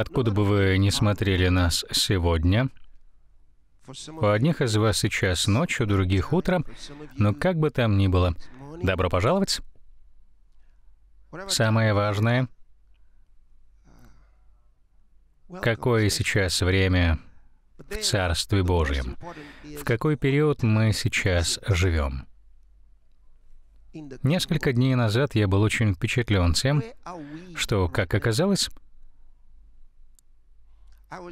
Откуда бы вы ни смотрели нас сегодня, у одних из вас сейчас ночь, у других утро, но как бы там ни было, добро пожаловать. Самое важное, какое сейчас время в Царстве Божьем, в какой период мы сейчас живем. Несколько дней назад я был очень впечатлен тем, что, как оказалось,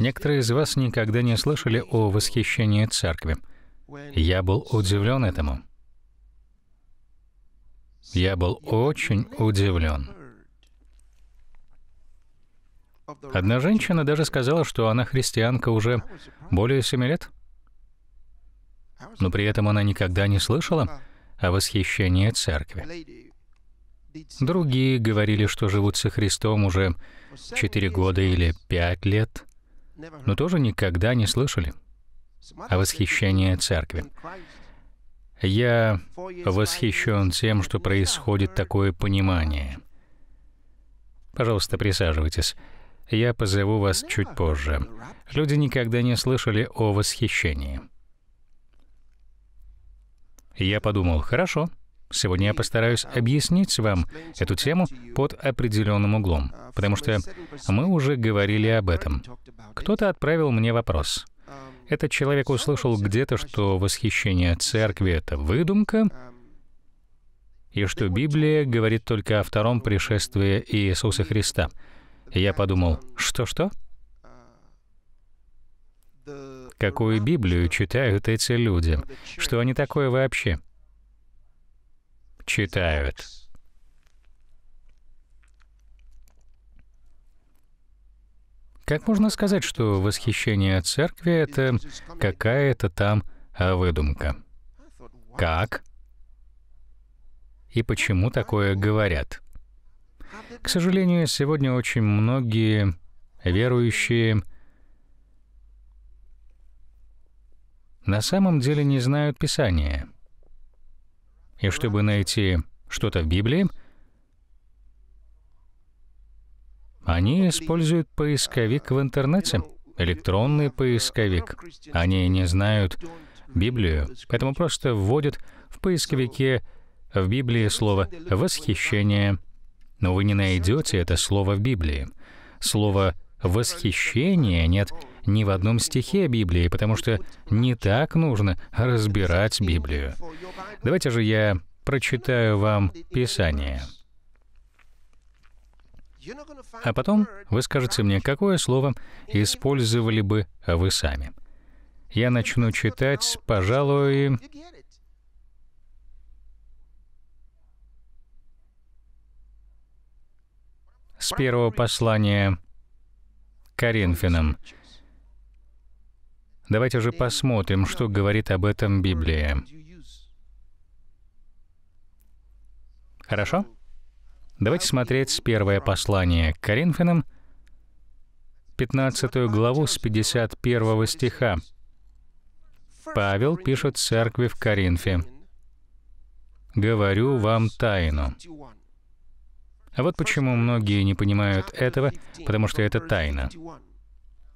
Некоторые из вас никогда не слышали о восхищении церкви. Я был удивлен этому. Я был очень удивлен. Одна женщина даже сказала, что она христианка уже более семи лет, но при этом она никогда не слышала о восхищении церкви. Другие говорили, что живут со Христом уже четыре года или пять лет — но тоже никогда не слышали о восхищении церкви. Я восхищен тем, что происходит такое понимание. Пожалуйста, присаживайтесь. Я позову вас чуть позже. Люди никогда не слышали о восхищении. Я подумал, хорошо, Сегодня я постараюсь объяснить вам эту тему под определенным углом, потому что мы уже говорили об этом. Кто-то отправил мне вопрос. Этот человек услышал где-то, что восхищение церкви — это выдумка, и что Библия говорит только о втором пришествии Иисуса Христа. я подумал, что-что? Какую Библию читают эти люди? Что они такое вообще? читают. Как можно сказать, что восхищение церкви — это какая-то там выдумка? Как? И почему такое говорят? К сожалению, сегодня очень многие верующие на самом деле не знают Писания — и чтобы найти что-то в Библии, они используют поисковик в интернете, электронный поисковик. Они не знают Библию, поэтому просто вводят в поисковике в Библии слово «восхищение», но вы не найдете это слово в Библии. Слово «восхищение» нет ни в одном стихе Библии, потому что не так нужно разбирать Библию. Давайте же я прочитаю вам Писание. А потом вы скажете мне, какое слово использовали бы вы сами. Я начну читать, пожалуй... С первого послания Коринфянам, Давайте же посмотрим, что говорит об этом Библия. Хорошо? Давайте смотреть первое послание к Коринфянам, 15 главу с 51 стиха. Павел пишет церкви в Коринфе. «Говорю вам тайну». А вот почему многие не понимают этого, потому что это тайна.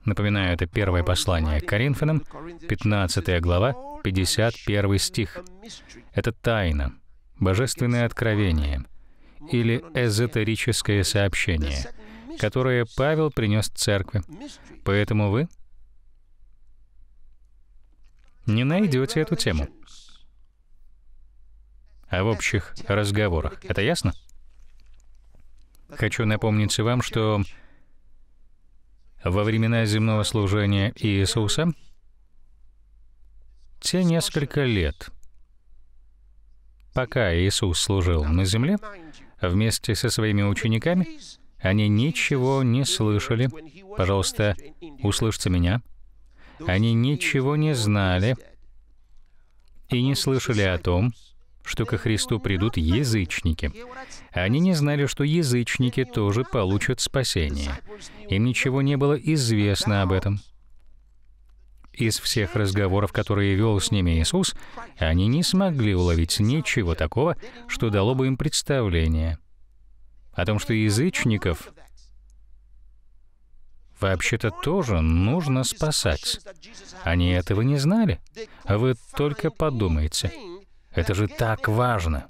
Напоминаю, это первое послание к Коринфянам, 15 глава, 51 стих. Это тайна, божественное откровение или эзотерическое сообщение, которое Павел принес церкви. Поэтому вы не найдете эту тему. А в общих разговорах. Это ясно? Хочу напомнить вам, что во времена земного служения Иисуса те несколько лет, пока Иисус служил на земле, вместе со своими учениками, они ничего не слышали. Пожалуйста, услышьте меня. Они ничего не знали и не слышали о том, что ко Христу придут язычники. Они не знали, что язычники тоже получат спасение. Им ничего не было известно об этом. Из всех разговоров, которые вел с ними Иисус, они не смогли уловить ничего такого, что дало бы им представление о том, что язычников вообще-то тоже нужно спасать. Они этого не знали. Вы только подумайте. Это же так важно.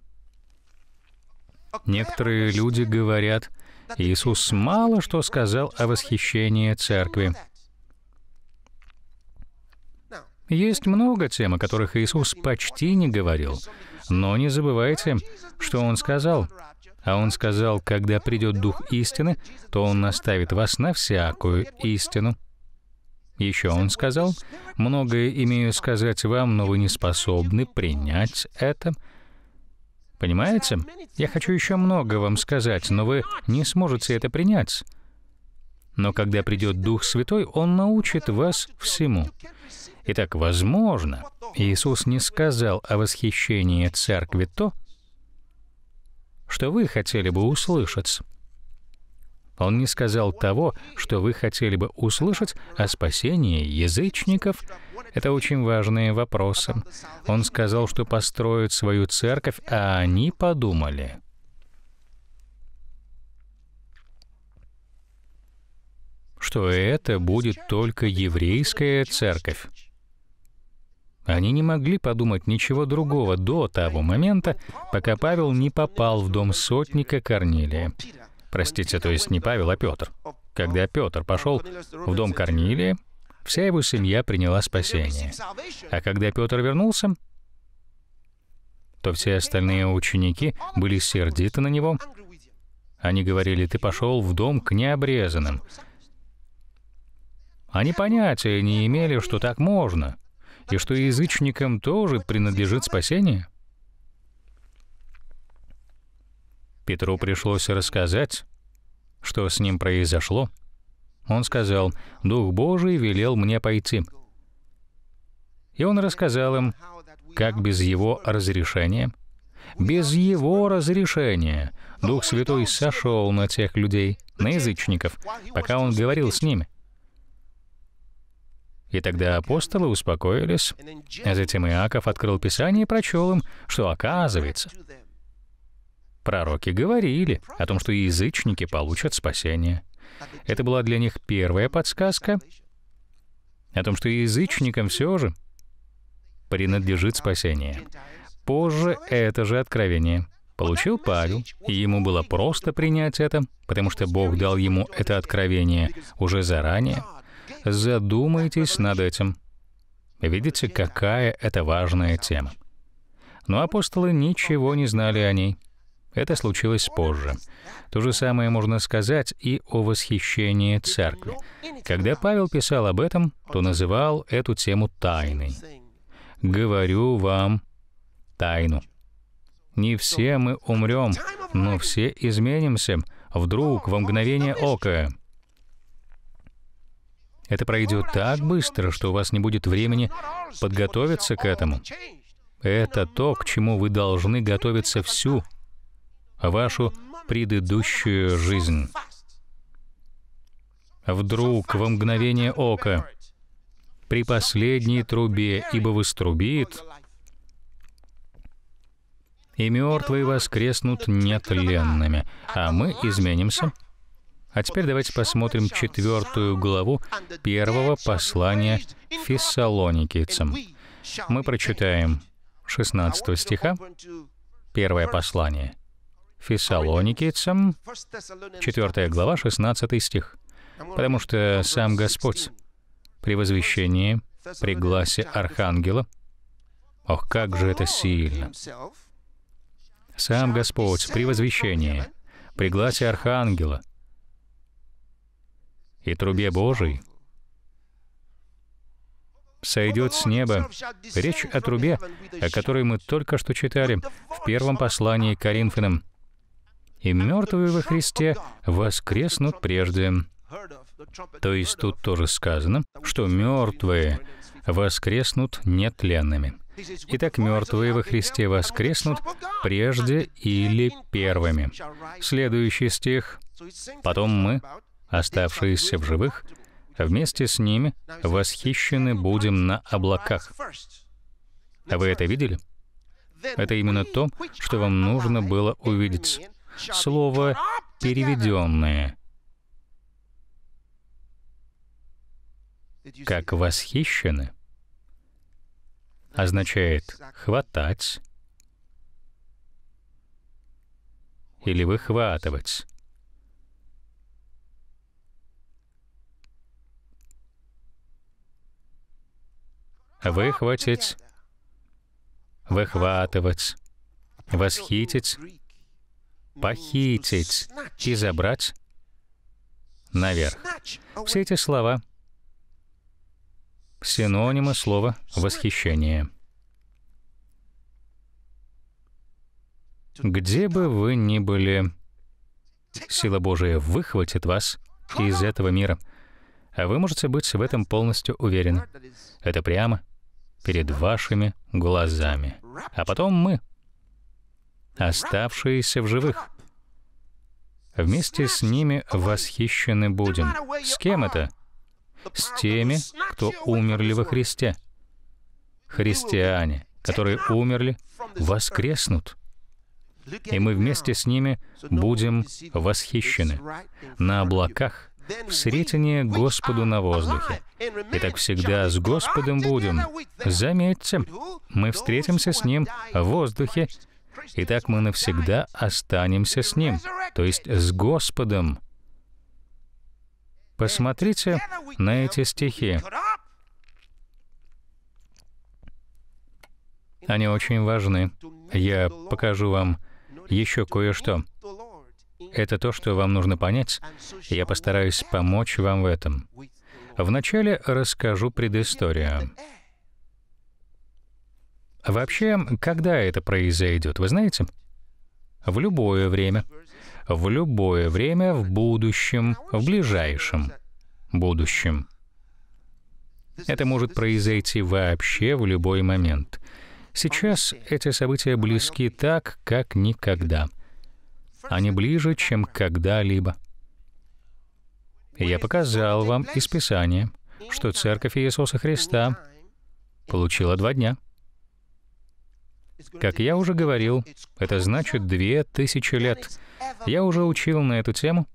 Некоторые люди говорят, Иисус мало что сказал о восхищении церкви. Есть много тем, о которых Иисус почти не говорил, но не забывайте, что Он сказал. А Он сказал, когда придет Дух истины, то Он наставит вас на всякую истину. Еще он сказал, «Многое имею сказать вам, но вы не способны принять это». Понимаете? Я хочу еще много вам сказать, но вы не сможете это принять. Но когда придет Дух Святой, Он научит вас всему. Итак, возможно, Иисус не сказал о восхищении церкви то, что вы хотели бы услышать. А он не сказал того, что вы хотели бы услышать о спасении язычников. Это очень важные вопросы. Он сказал, что построит свою церковь, а они подумали. что это будет только еврейская церковь. Они не могли подумать ничего другого до того момента, пока Павел не попал в дом сотника Корнилия простите, то есть не Павел, а Петр. Когда Петр пошел в дом Корнилия, вся его семья приняла спасение. А когда Петр вернулся, то все остальные ученики были сердиты на него. Они говорили, ты пошел в дом к необрезанным. Они понятия не имели, что так можно, и что язычникам тоже принадлежит спасение. Петру пришлось рассказать, что с ним произошло. Он сказал, «Дух Божий велел мне пойти». И он рассказал им, как без его разрешения, без его разрешения Дух Святой сошел на тех людей, на язычников, пока он говорил с ними. И тогда апостолы успокоились, а затем Иаков открыл Писание и прочел им, что оказывается, Пророки говорили о том, что язычники получат спасение. Это была для них первая подсказка о том, что язычникам все же принадлежит спасение. Позже это же откровение получил Павел, и ему было просто принять это, потому что Бог дал ему это откровение уже заранее. Задумайтесь над этим. Видите, какая это важная тема. Но апостолы ничего не знали о ней. Это случилось позже. То же самое можно сказать и о восхищении церкви. Когда Павел писал об этом, то называл эту тему тайной. «Говорю вам тайну». Не все мы умрем, но все изменимся вдруг, во мгновение ока. Это пройдет так быстро, что у вас не будет времени подготовиться к этому. Это то, к чему вы должны готовиться всю а вашу предыдущую жизнь. Вдруг, во мгновение ока, при последней трубе, ибо вострубит, и мертвые воскреснут нетленными, а мы изменимся. А теперь давайте посмотрим четвертую главу первого послания Фессалоникийцам. Мы прочитаем 16 стиха, первое послание — Фессалоникийцам, 4 глава, 16 стих. Потому что сам Господь при возвещении, при гласе архангела, ох, как же это сильно! Сам Господь при возвещении, при гласе архангела и трубе Божией сойдет с неба. Речь о трубе, о которой мы только что читали в первом послании к Коринфянам, и мертвые во Христе воскреснут прежде. То есть тут тоже сказано, что мертвые воскреснут нетленными. Итак, мертвые во Христе воскреснут прежде или первыми. Следующий стих. Потом мы, оставшиеся в живых, вместе с ними восхищены будем на облаках. А Вы это видели? Это именно то, что вам нужно было увидеть слово переведенное, как «восхищены» означает «хватать» или «выхватывать». выхватить, выхватывать, восхитить похитить и забрать наверх. Все эти слова — синонимы слова «восхищение». Где бы вы ни были, сила Божия выхватит вас из этого мира. А вы можете быть в этом полностью уверены. Это прямо перед вашими глазами. А потом мы — оставшиеся в живых. Вместе с ними восхищены будем. С кем это? С теми, кто умерли во Христе. Христиане, которые умерли, воскреснут. И мы вместе с ними будем восхищены на облаках в сретение Господу на воздухе. И так всегда с Господом будем. Заметьте, мы встретимся с Ним в воздухе и так мы навсегда останемся с Ним, то есть с Господом. Посмотрите на эти стихи. Они очень важны. Я покажу вам еще кое-что. Это то, что вам нужно понять, я постараюсь помочь вам в этом. Вначале расскажу предысторию. А вообще, когда это произойдет, вы знаете? В любое время. В любое время в будущем, в ближайшем будущем. Это может произойти вообще в любой момент. Сейчас эти события близки так, как никогда. Они ближе, чем когда-либо. Я показал вам из Писания, что Церковь Иисуса Христа получила два дня — как я уже говорил, это значит две тысячи лет. Я уже учил на эту тему.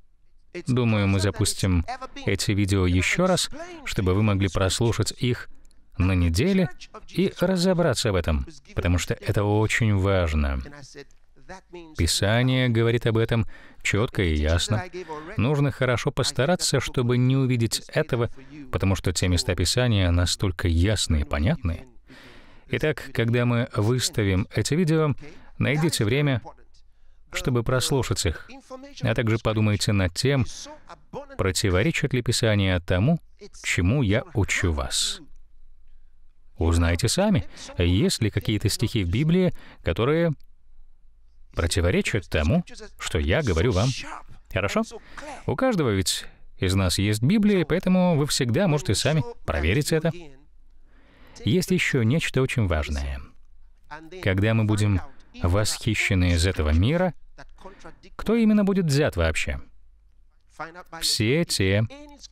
Думаю, мы запустим эти видео еще раз, чтобы вы могли прослушать их на неделе и разобраться в этом, потому что это очень важно. Писание говорит об этом четко и ясно. Нужно хорошо постараться, чтобы не увидеть этого, потому что те места Писания настолько ясные и понятные — Итак, когда мы выставим эти видео, найдите время, чтобы прослушать их, а также подумайте над тем, противоречит ли Писание тому, чему я учу вас. Узнайте сами, есть ли какие-то стихи в Библии, которые противоречат тому, что я говорю вам. Хорошо? У каждого ведь из нас есть Библия, поэтому вы всегда можете сами проверить это. Есть еще нечто очень важное. Когда мы будем восхищены из этого мира, кто именно будет взят вообще? Все те,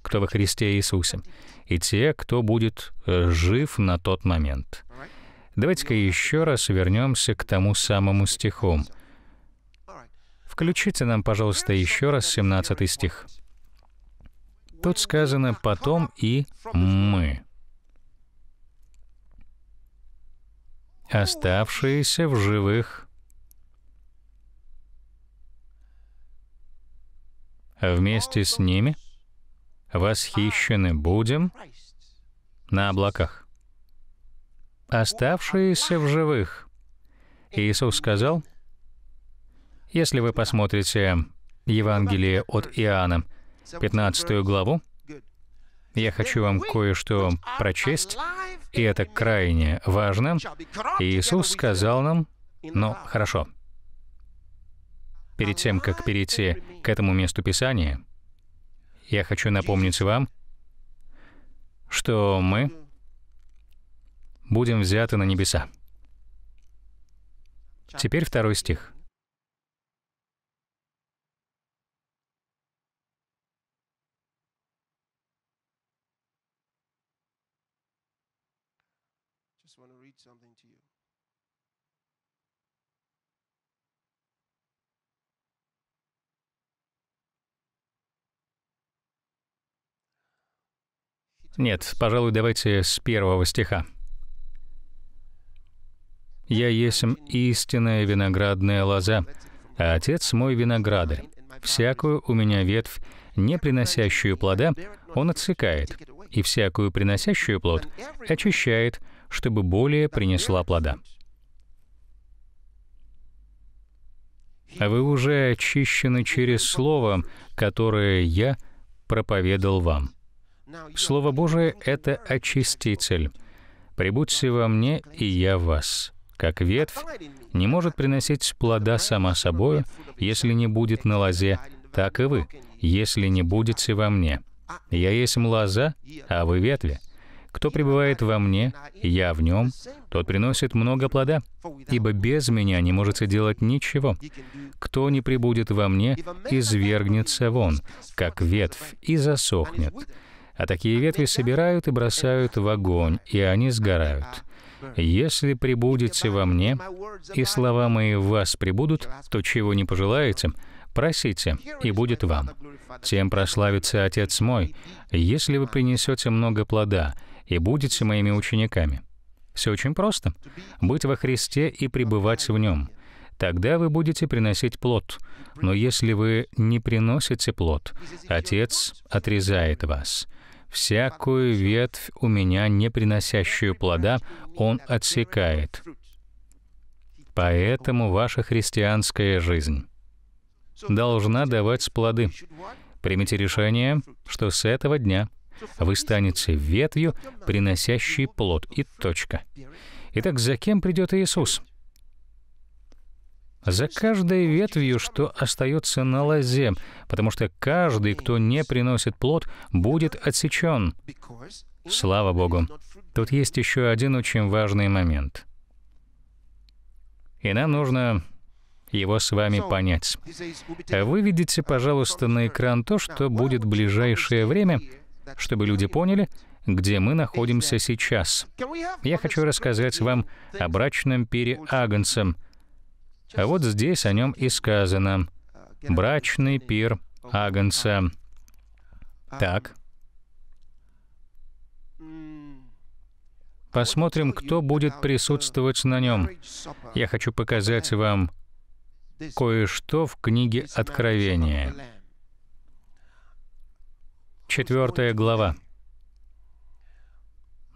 кто во Христе Иисусе, и те, кто будет э, жив на тот момент. Давайте-ка еще раз вернемся к тому самому стиху. Включите нам, пожалуйста, еще раз 17 стих. Тут сказано «потом» и «мы». оставшиеся в живых. а Вместе с ними восхищены будем на облаках. Оставшиеся в живых. Иисус сказал, если вы посмотрите Евангелие от Иоанна, 15 главу, я хочу вам кое-что прочесть, и это крайне важно. Иисус сказал нам, ну, хорошо, перед тем, как перейти к этому месту Писания, я хочу напомнить вам, что мы будем взяты на небеса. Теперь второй стих. Нет, пожалуй, давайте с первого стиха. «Я есмь истинная виноградная лоза, а отец мой виноградарь. Всякую у меня ветвь, не приносящую плода, он отсекает, и всякую приносящую плод очищает, чтобы более принесла плода». Вы уже очищены через Слово, которое я проповедовал вам. Слово Божие — это очиститель. «Прибудьте во мне, и я в вас». Как ветвь не может приносить плода сама собою, если не будет на лозе, так и вы, если не будете во мне. Я есть лоза, а вы ветви. Кто пребывает во мне, я в нем, тот приносит много плода, ибо без меня не можете делать ничего. Кто не прибудет во мне, извергнется вон, как ветвь, и засохнет. А такие ветви собирают и бросают в огонь, и они сгорают. «Если прибудете во мне, и слова мои в вас прибудут, то чего не пожелаете, просите, и будет вам. Тем прославится Отец мой, если вы принесете много плода и будете моими учениками». Все очень просто. Быть во Христе и пребывать в Нем. Тогда вы будете приносить плод. Но если вы не приносите плод, Отец отрезает вас всякую ветвь у меня, не приносящую плода, Он отсекает. Поэтому ваша христианская жизнь должна давать плоды. Примите решение, что с этого дня вы станете ветвью, приносящей плод, и точка. Итак, за кем придет Иисус? за каждой ветвью, что остается на лозе, потому что каждый, кто не приносит плод, будет отсечен. Слава Богу! Тут есть еще один очень важный момент. И нам нужно его с вами понять. Вы видите, пожалуйста, на экран то, что будет в ближайшее время, чтобы люди поняли, где мы находимся сейчас. Я хочу рассказать вам о брачном пире Агнцем — а вот здесь о нем и сказано «брачный пир Агнца». Так. Посмотрим, кто будет присутствовать на нем. Я хочу показать вам кое-что в книге Откровения. Четвертая глава.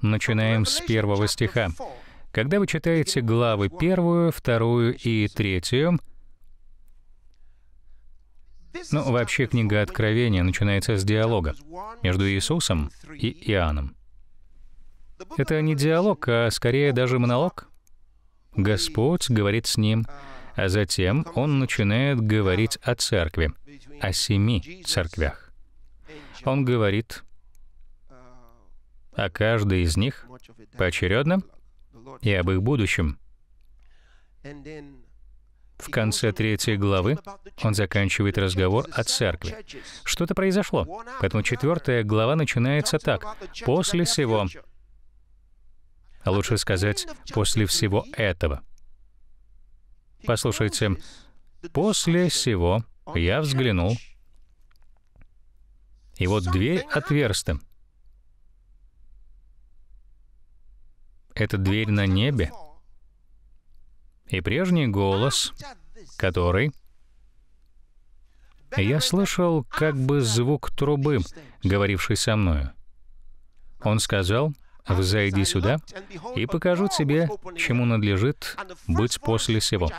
Начинаем с первого стиха. Когда вы читаете главы первую, вторую и третью, ну, вообще книга Откровения начинается с диалога между Иисусом и Иоанном. Это не диалог, а скорее даже монолог. Господь говорит с ним, а затем он начинает говорить о церкви, о семи церквях. Он говорит о каждой из них поочередно, и об их будущем. В конце третьей главы он заканчивает разговор о церкви. Что-то произошло, поэтому четвертая глава начинается так. «После всего...» А лучше сказать «после всего этого». Послушайте, «после всего я взглянул, и вот дверь отверстия. это дверь на небе. И прежний голос, который я слышал как бы звук трубы, говоривший со мною. Он сказал, «Взойди сюда, и покажу тебе, чему надлежит быть после сего».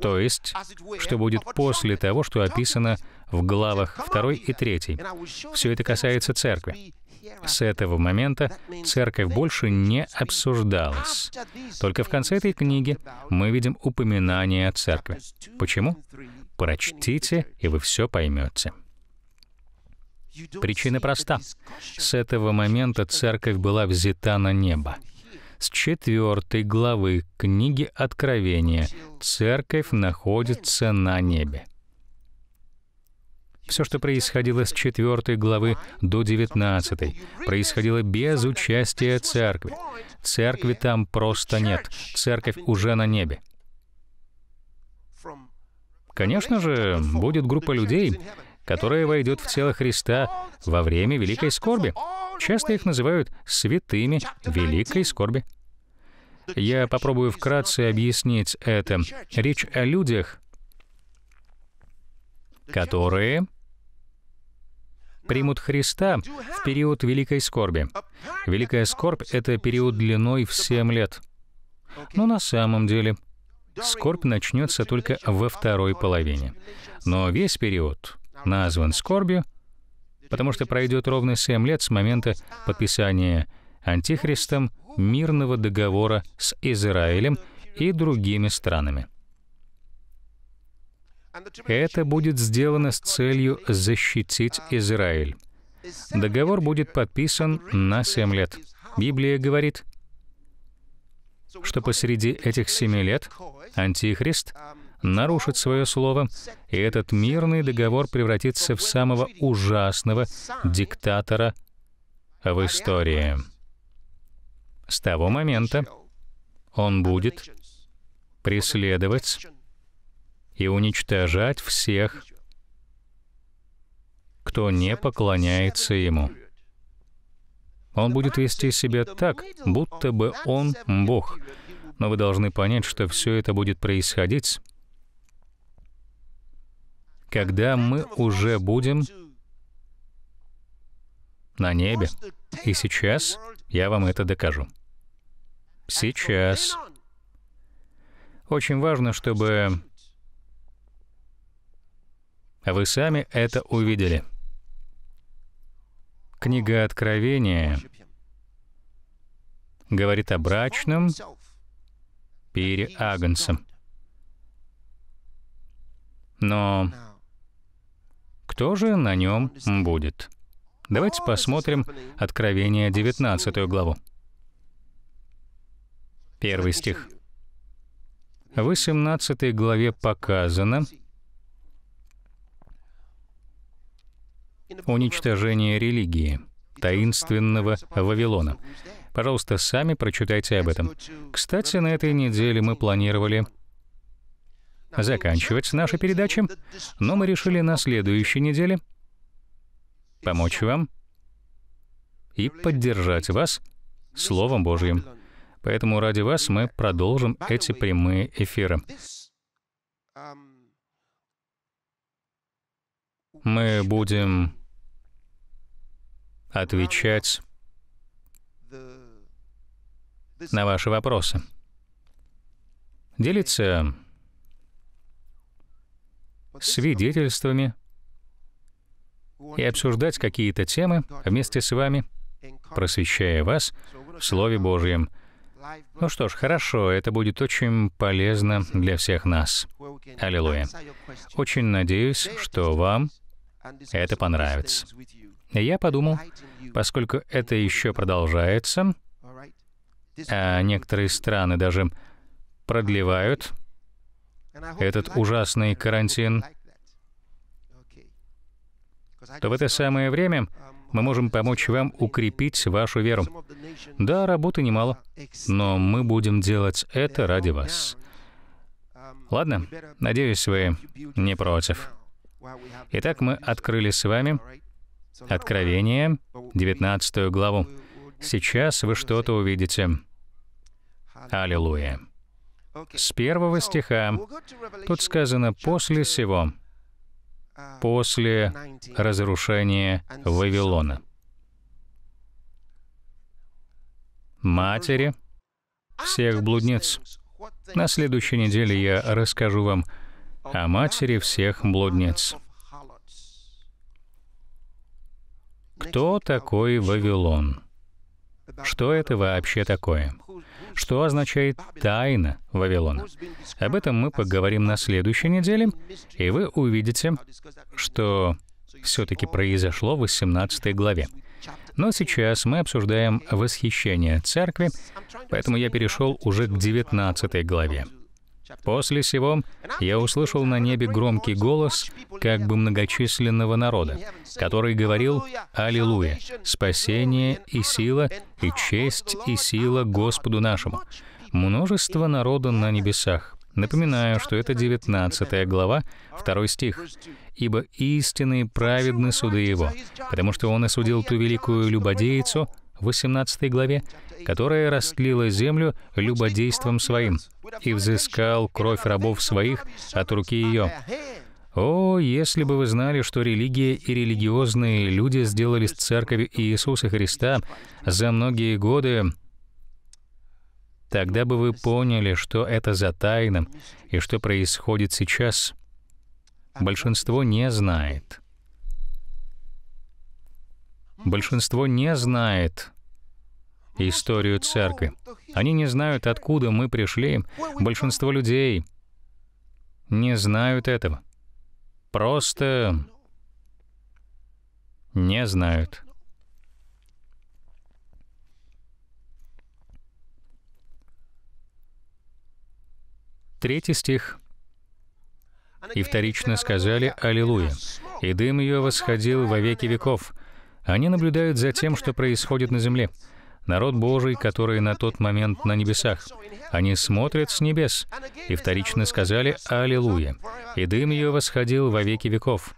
То есть, что будет после того, что описано в главах 2 и 3. Все это касается церкви. С этого момента церковь больше не обсуждалась. Только в конце этой книги мы видим упоминание о церкви. Почему? Прочтите, и вы все поймете. Причина проста. С этого момента церковь была взята на небо. С четвертой главы книги Откровения церковь находится на небе. Все, что происходило с 4 главы до 19, происходило без участия церкви. Церкви там просто нет. Церковь уже на небе. Конечно же, будет группа людей, которая войдет в тело Христа во время великой скорби. Часто их называют святыми великой скорби. Я попробую вкратце объяснить это. Речь о людях, которые примут Христа в период Великой Скорби. Великая Скорбь — это период длиной в семь лет. Но на самом деле скорбь начнется только во второй половине. Но весь период назван скорбью, потому что пройдет ровно семь лет с момента подписания Антихристом мирного договора с Израилем и другими странами. Это будет сделано с целью защитить Израиль. Договор будет подписан на семь лет. Библия говорит, что посреди этих семи лет Антихрист нарушит свое слово, и этот мирный договор превратится в самого ужасного диктатора в истории. С того момента он будет преследовать и уничтожать всех, кто не поклоняется Ему. Он будет вести себя так, будто бы Он — Бог. Но вы должны понять, что все это будет происходить, когда мы уже будем на небе. И сейчас я вам это докажу. Сейчас. Очень важно, чтобы а вы сами это увидели. Книга Откровения говорит о брачном пире Агнца. Но кто же на нем будет? Давайте посмотрим Откровение 19 главу. Первый стих. В 18 главе показано, уничтожение религии, таинственного Вавилона. Пожалуйста, сами прочитайте об этом. Кстати, на этой неделе мы планировали заканчивать наши передачи, но мы решили на следующей неделе помочь вам и поддержать вас Словом Божьим. Поэтому ради вас мы продолжим эти прямые эфиры. мы будем отвечать на ваши вопросы. Делиться свидетельствами и обсуждать какие-то темы вместе с вами, просвещая вас в Слове Божьем. Ну что ж, хорошо, это будет очень полезно для всех нас. Аллилуйя. Очень надеюсь, что вам это понравится. Я подумал, поскольку это еще продолжается, а некоторые страны даже продлевают этот ужасный карантин, то в это самое время мы можем помочь вам укрепить вашу веру. Да, работы немало, но мы будем делать это ради вас. Ладно, надеюсь, вы не против. Итак, мы открыли с вами Откровение, 19 главу. Сейчас вы что-то увидите. Аллилуйя. С первого стиха тут сказано «после сего» после разрушения Вавилона. Матери всех блудниц. На следующей неделе я расскажу вам о матери всех блудниц. Кто такой Вавилон? Что это вообще такое? что означает «тайна Вавилона». Об этом мы поговорим на следующей неделе, и вы увидите, что все-таки произошло в 18 главе. Но сейчас мы обсуждаем восхищение церкви, поэтому я перешел уже к 19 главе. После сего я услышал на небе громкий голос как бы многочисленного народа, который говорил «Аллилуйя! Спасение и сила, и честь и сила Господу нашему!» Множество народа на небесах. Напоминаю, что это 19 глава, 2 стих. «Ибо истинные праведны суды его, потому что он осудил ту великую любодейцу, 18 главе, которая растлила землю любодейством своим и взыскал кровь рабов своих от руки ее. О, если бы вы знали, что религия и религиозные люди сделали с церковью Иисуса Христа за многие годы, тогда бы вы поняли, что это за тайна и что происходит сейчас. Большинство не знает. Большинство не знает историю церкви. Они не знают, откуда мы пришли. Большинство людей не знают этого. Просто не знают. Третий стих. «И вторично сказали «Аллилуйя», и дым ее восходил во веки веков, они наблюдают за тем, что происходит на земле. Народ Божий, который на тот момент на небесах. Они смотрят с небес. И вторично сказали «Аллилуйя». И дым ее восходил во веки веков.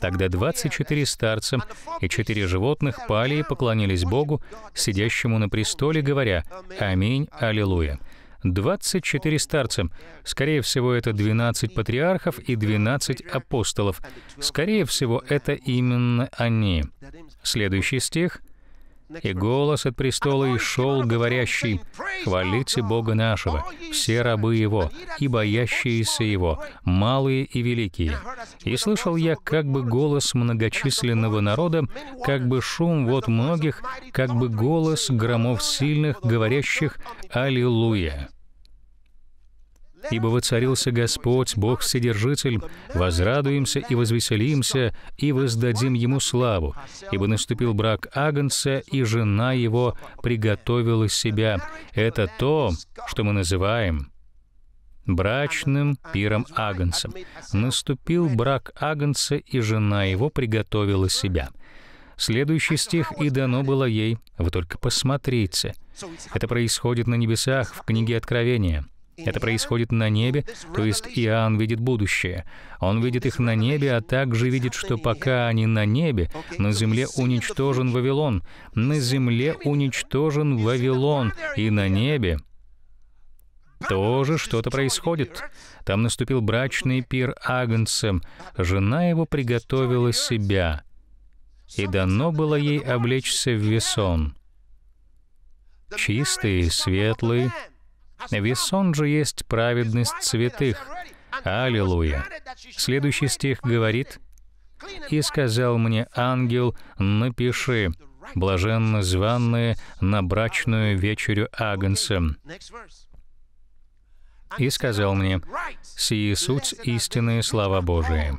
Тогда 24 старца и четыре животных пали и поклонились Богу, сидящему на престоле, говоря «Аминь, Аллилуйя». 24 старца. Скорее всего, это 12 патриархов и 12 апостолов. Скорее всего, это именно они. Следующий стих. «И голос от престола и шел, говорящий, «Хвалите Бога нашего, все рабы Его, и боящиеся Его, малые и великие». И слышал я как бы голос многочисленного народа, как бы шум вот многих, как бы голос громов сильных, говорящих «Аллилуйя» ибо воцарился Господь, Бог-Вседержитель, возрадуемся и возвеселимся, и воздадим Ему славу, ибо наступил брак Агнца, и жена его приготовила себя. Это то, что мы называем брачным пиром Агнца. Наступил брак Агнца, и жена его приготовила себя. Следующий стих «И дано было ей». Вы только посмотрите. Это происходит на небесах в книге Откровения. Это происходит на небе, то есть Иоанн видит будущее. Он видит их на небе, а также видит, что пока они на небе, на земле уничтожен Вавилон. На земле уничтожен Вавилон, и на небе тоже что-то происходит. Там наступил брачный пир Агнцем. Жена его приготовила себя, и дано было ей облечься в весон. Чистый, светлый, ведь сон же есть праведность святых. Аллилуйя. Следующий стих говорит, «И сказал мне ангел, напиши, блаженно званные на брачную вечерю Агнца». И сказал мне, «Сие суть истинные слова Божии».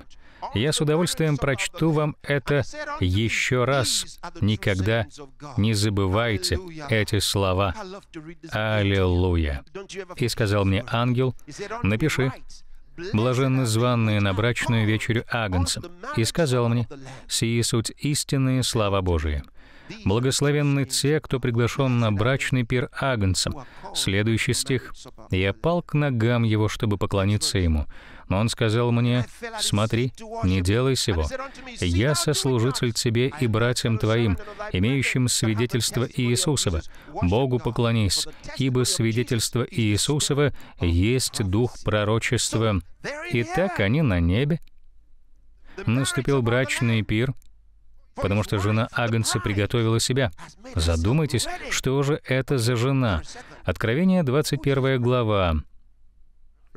Я с удовольствием прочту вам это еще раз. Никогда не забывайте эти слова. Аллилуйя. И сказал мне ангел, напиши, блаженно званные на брачную вечерю Агнца, и сказал мне, «Сии суть истинные слова Божии». Благословенны те, кто приглашен на брачный пир Агнцем. Следующий стих. «Я пал к ногам его, чтобы поклониться ему, но Он сказал мне, «Смотри, не делай сего. Я сослужитель тебе и братьям твоим, имеющим свидетельство Иисусова. Богу поклонись, ибо свидетельство Иисусова есть дух пророчества». И так они на небе. Наступил брачный пир, потому что жена Агнца приготовила себя. Задумайтесь, что же это за жена? Откровение, 21 глава.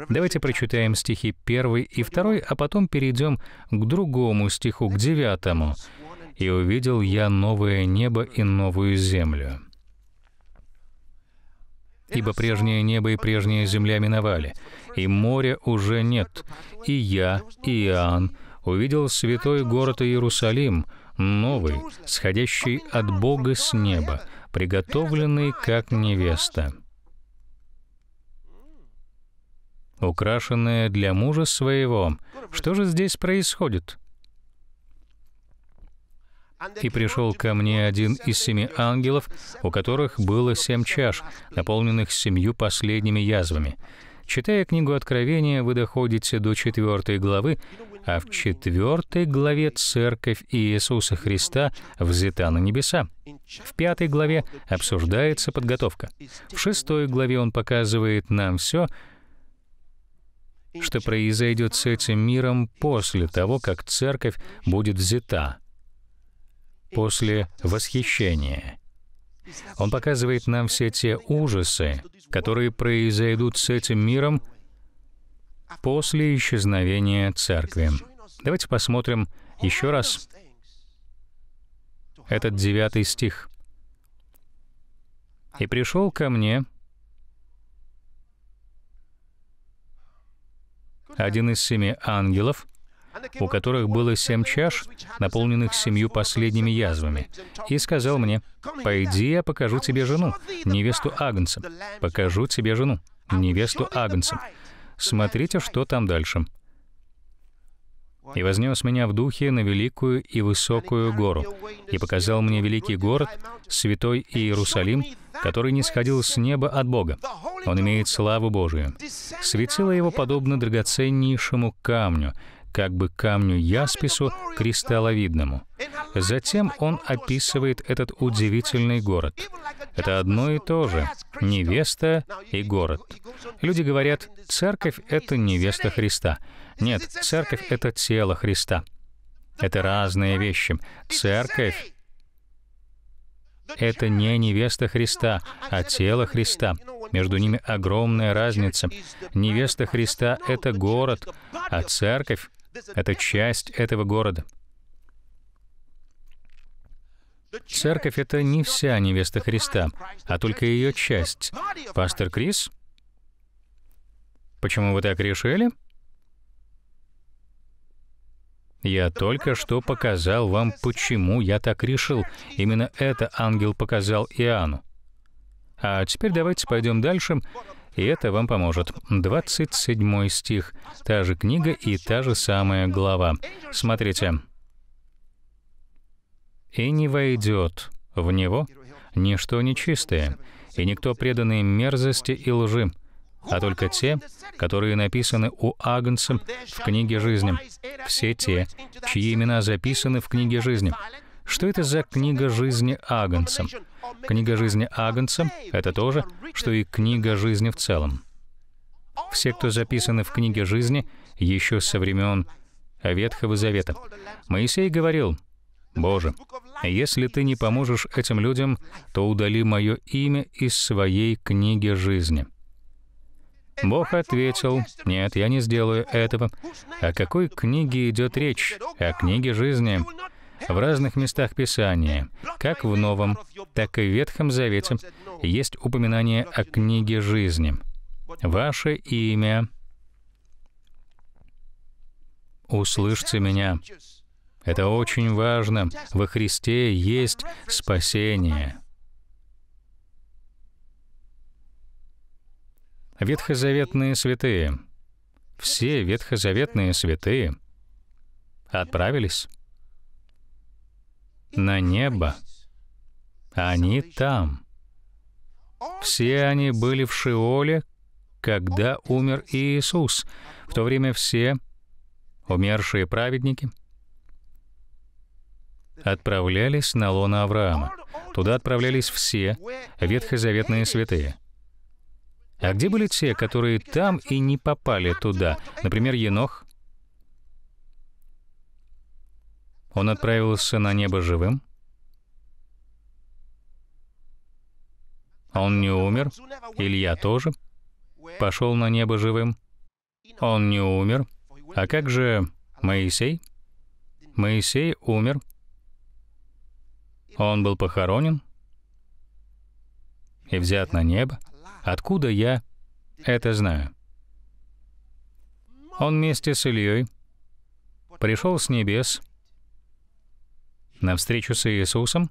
Давайте прочитаем стихи 1 и 2, а потом перейдем к другому стиху, к 9. «И увидел я новое небо и новую землю». Ибо прежнее небо и прежняя земля миновали, и моря уже нет. И я, и Иоанн, увидел святой город Иерусалим, новый, сходящий от Бога с неба, приготовленный как невеста. украшенная для мужа своего. Что же здесь происходит? «И пришел ко мне один из семи ангелов, у которых было семь чаш, наполненных семью последними язвами. Читая книгу Откровения, вы доходите до четвертой главы, а в четвертой главе Церковь Иисуса Христа взята на небеса. В пятой главе обсуждается подготовка. В шестой главе он показывает нам все, что произойдет с этим миром после того, как церковь будет взята, после восхищения. Он показывает нам все те ужасы, которые произойдут с этим миром после исчезновения церкви. Давайте посмотрим еще раз этот девятый стих. «И пришел ко мне один из семи ангелов, у которых было семь чаш, наполненных семью последними язвами, и сказал мне, «Пойди, я покажу тебе жену, невесту Агнца, покажу тебе жену, невесту Агнца». Смотрите, что там дальше и вознес меня в духе на великую и высокую гору, и показал мне великий город, святой Иерусалим, который не сходил с неба от Бога. Он имеет славу Божию. Светило его подобно драгоценнейшему камню, как бы камню яспису кристалловидному. Затем он описывает этот удивительный город. Это одно и то же — невеста и город. Люди говорят, церковь — это невеста Христа. Нет, церковь — это тело Христа. Это разные вещи. Церковь — это не невеста Христа, а тело Христа. Между ними огромная разница. Невеста Христа — это город, а церковь — это часть этого города. Церковь — это не вся невеста Христа, а только ее часть. Пастор Крис? Почему вы так решили? Я только что показал вам, почему я так решил. Именно это ангел показал Иоанну. А теперь давайте пойдем дальше, и это вам поможет. 27 стих. Та же книга и та же самая глава. Смотрите. «И не войдет в него ничто нечистое, и никто преданный мерзости и лжи, а только те, которые написаны у Агнца в книге жизни. Все те, чьи имена записаны в книге жизни. Что это за книга жизни Агнца? Книга жизни Агнца — это то же, что и книга жизни в целом. Все, кто записаны в книге жизни, еще со времен Ветхого Завета. Моисей говорил, «Боже, если Ты не поможешь этим людям, то удали мое имя из своей книги жизни». Бог ответил, «Нет, я не сделаю этого». О какой книге идет речь? О книге жизни. В разных местах Писания, как в Новом, так и в Ветхом Завете, есть упоминание о книге жизни. Ваше имя. Услышьте меня. Это очень важно. Во Христе есть спасение. ветхозаветные святые, все ветхозаветные святые отправились на небо. Они там. Все они были в Шиоле, когда умер Иисус. В то время все умершие праведники отправлялись на лоно Авраама. Туда отправлялись все ветхозаветные святые. А где были те, которые там и не попали туда? Например, Енох? Он отправился на небо живым? Он не умер. Илья тоже пошел на небо живым. Он не умер. А как же Моисей? Моисей умер. Он был похоронен и взят на небо. Откуда я это знаю? Он вместе с Ильей пришел с небес на встречу с Иисусом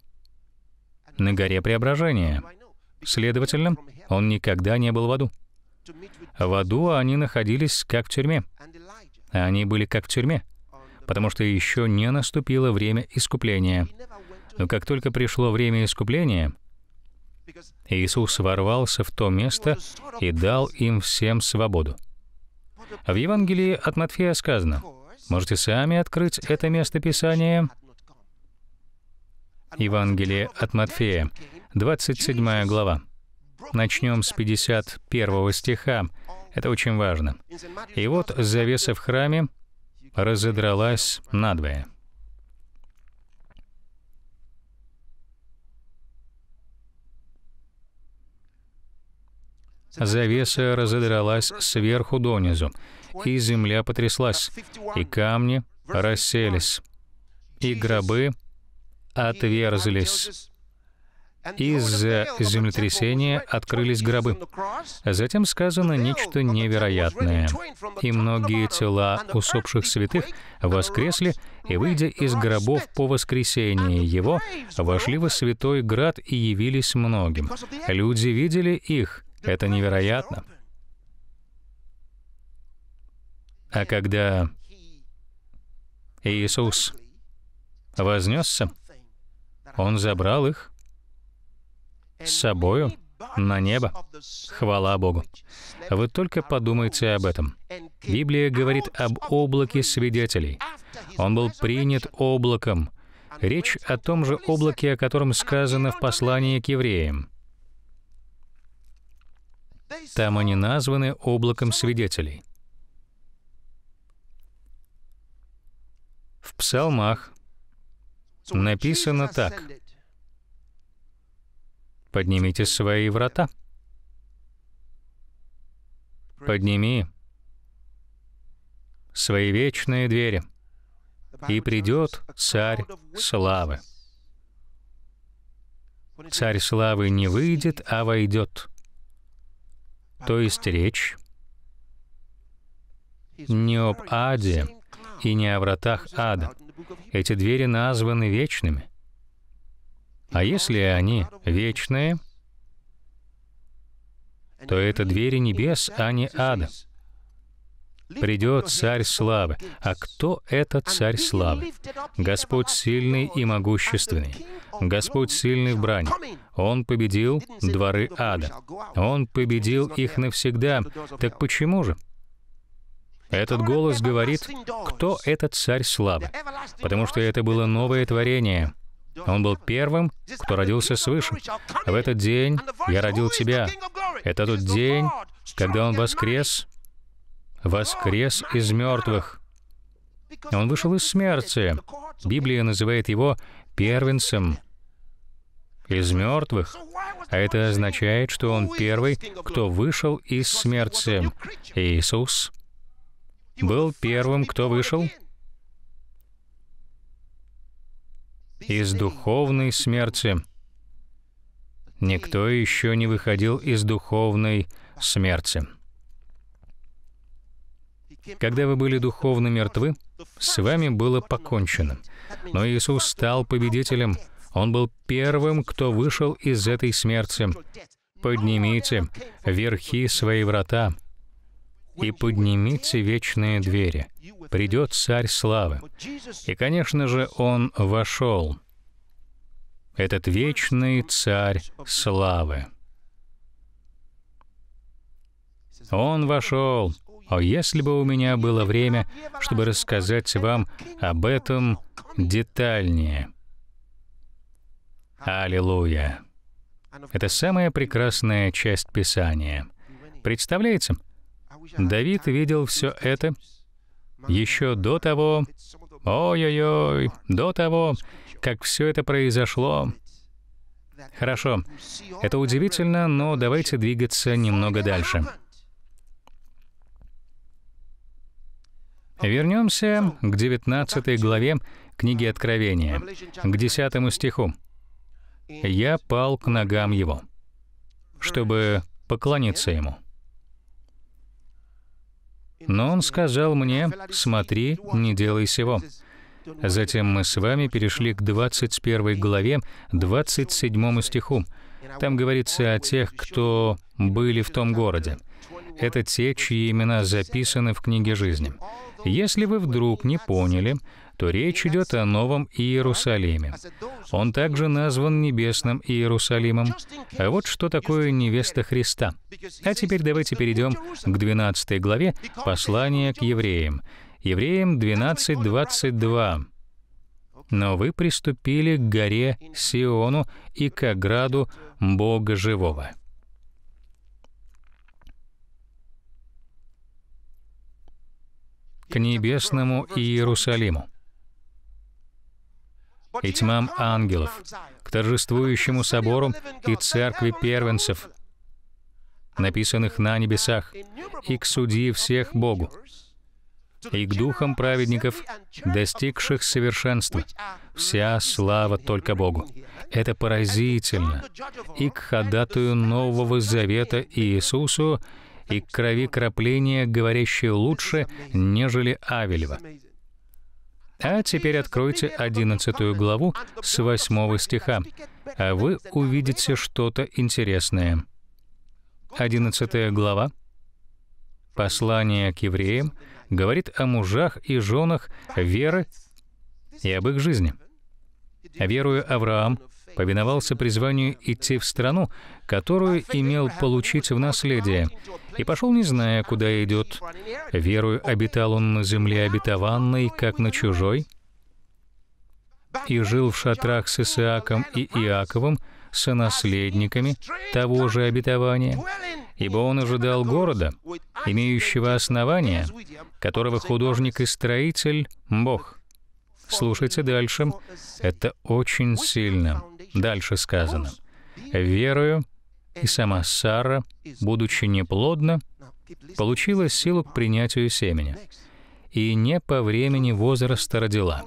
на горе Преображения. Следовательно, он никогда не был в аду. В аду они находились как в тюрьме. Они были как в тюрьме, потому что еще не наступило время искупления. Но как только пришло время искупления, Иисус ворвался в то место и дал им всем свободу. В Евангелии от Матфея сказано, можете сами открыть это место Писания. Евангелие от Матфея, 27 глава. Начнем с 51 стиха. Это очень важно. «И вот завеса в храме разодралась надвое». Завеса разодралась сверху донизу, и земля потряслась, и камни расселись, и гробы отверзлись. Из-за землетрясения открылись гробы. Затем сказано нечто невероятное. И многие тела усопших святых воскресли, и, выйдя из гробов по воскресении его, вошли во святой град и явились многим. Люди видели их, это невероятно. А когда Иисус вознесся, Он забрал их с собою на небо. Хвала Богу. Вы только подумайте об этом. Библия говорит об облаке свидетелей. Он был принят облаком. Речь о том же облаке, о котором сказано в послании к евреям. Там они названы облаком свидетелей. В псалмах написано так. «Поднимите свои врата». «Подними свои вечные двери, и придет царь славы». Царь славы не выйдет, а войдет. То есть речь не об аде и не о вратах ада. Эти двери названы вечными. А если они вечные, то это двери небес, а не ада. Придет царь славы. А кто этот царь славы? Господь сильный и могущественный. Господь сильный в брани. Он победил дворы ада. Он победил их навсегда. Так почему же? Этот голос говорит, кто этот царь славы? Потому что это было новое творение. Он был первым, кто родился свыше. В этот день я родил тебя. Это тот день, когда он воскрес воскрес из мертвых. Он вышел из смерти. Библия называет его первенцем из мертвых. А это означает, что он первый, кто вышел из смерти. Иисус был первым, кто вышел из духовной смерти. Никто еще не выходил из духовной смерти. Когда вы были духовно мертвы, с вами было покончено. Но Иисус стал победителем. Он был первым, кто вышел из этой смерти. «Поднимите верхи свои врата и поднимите вечные двери. Придет Царь Славы». И, конечно же, Он вошел. Этот вечный Царь Славы. Он вошел, о, а если бы у меня было время, чтобы рассказать вам об этом детальнее. Аллилуйя. Это самая прекрасная часть Писания. Представляете? Давид видел все это еще до того, ой-ой-ой, до того, как все это произошло. Хорошо, это удивительно, но давайте двигаться немного дальше. Вернемся к 19 главе книги Откровения, к 10 стиху. «Я пал к ногам его, чтобы поклониться ему». Но он сказал мне, «Смотри, не делай сего». Затем мы с вами перешли к 21 главе, 27 стиху. Там говорится о тех, кто были в том городе это те, чьи имена записаны в книге жизни. Если вы вдруг не поняли, то речь идет о Новом Иерусалиме. Он также назван Небесным Иерусалимом. А вот что такое невеста Христа. А теперь давайте перейдем к 12 главе послания к евреям. Евреям 12.22. «Но вы приступили к горе Сиону и к ограду Бога Живого». к небесному Иерусалиму и тьмам ангелов, к торжествующему собору и церкви первенцев, написанных на небесах, и к судьи всех Богу, и к духам праведников, достигших совершенства. Вся слава только Богу. Это поразительно. И к ходатую Нового Завета Иисусу, и крови крапления, говорящее лучше, нежели Авелева. А теперь откройте 11 главу с 8 стиха, а вы увидите что-то интересное. 11 глава, послание к евреям, говорит о мужах и женах веры и об их жизни. «Верую Авраам, повиновался призванию идти в страну, которую имел получить в наследие, и пошел, не зная, куда идет. Верую обитал он на земле обетованной, как на чужой, и жил в шатрах с Исааком и Иаковом, сонаследниками того же обетования, ибо он ожидал города, имеющего основания, которого художник и строитель — Бог. Слушайте дальше. Это очень сильно. Дальше сказано, «Верою и сама Сара, будучи неплодна, получила силу к принятию семени, и не по времени возраста родила,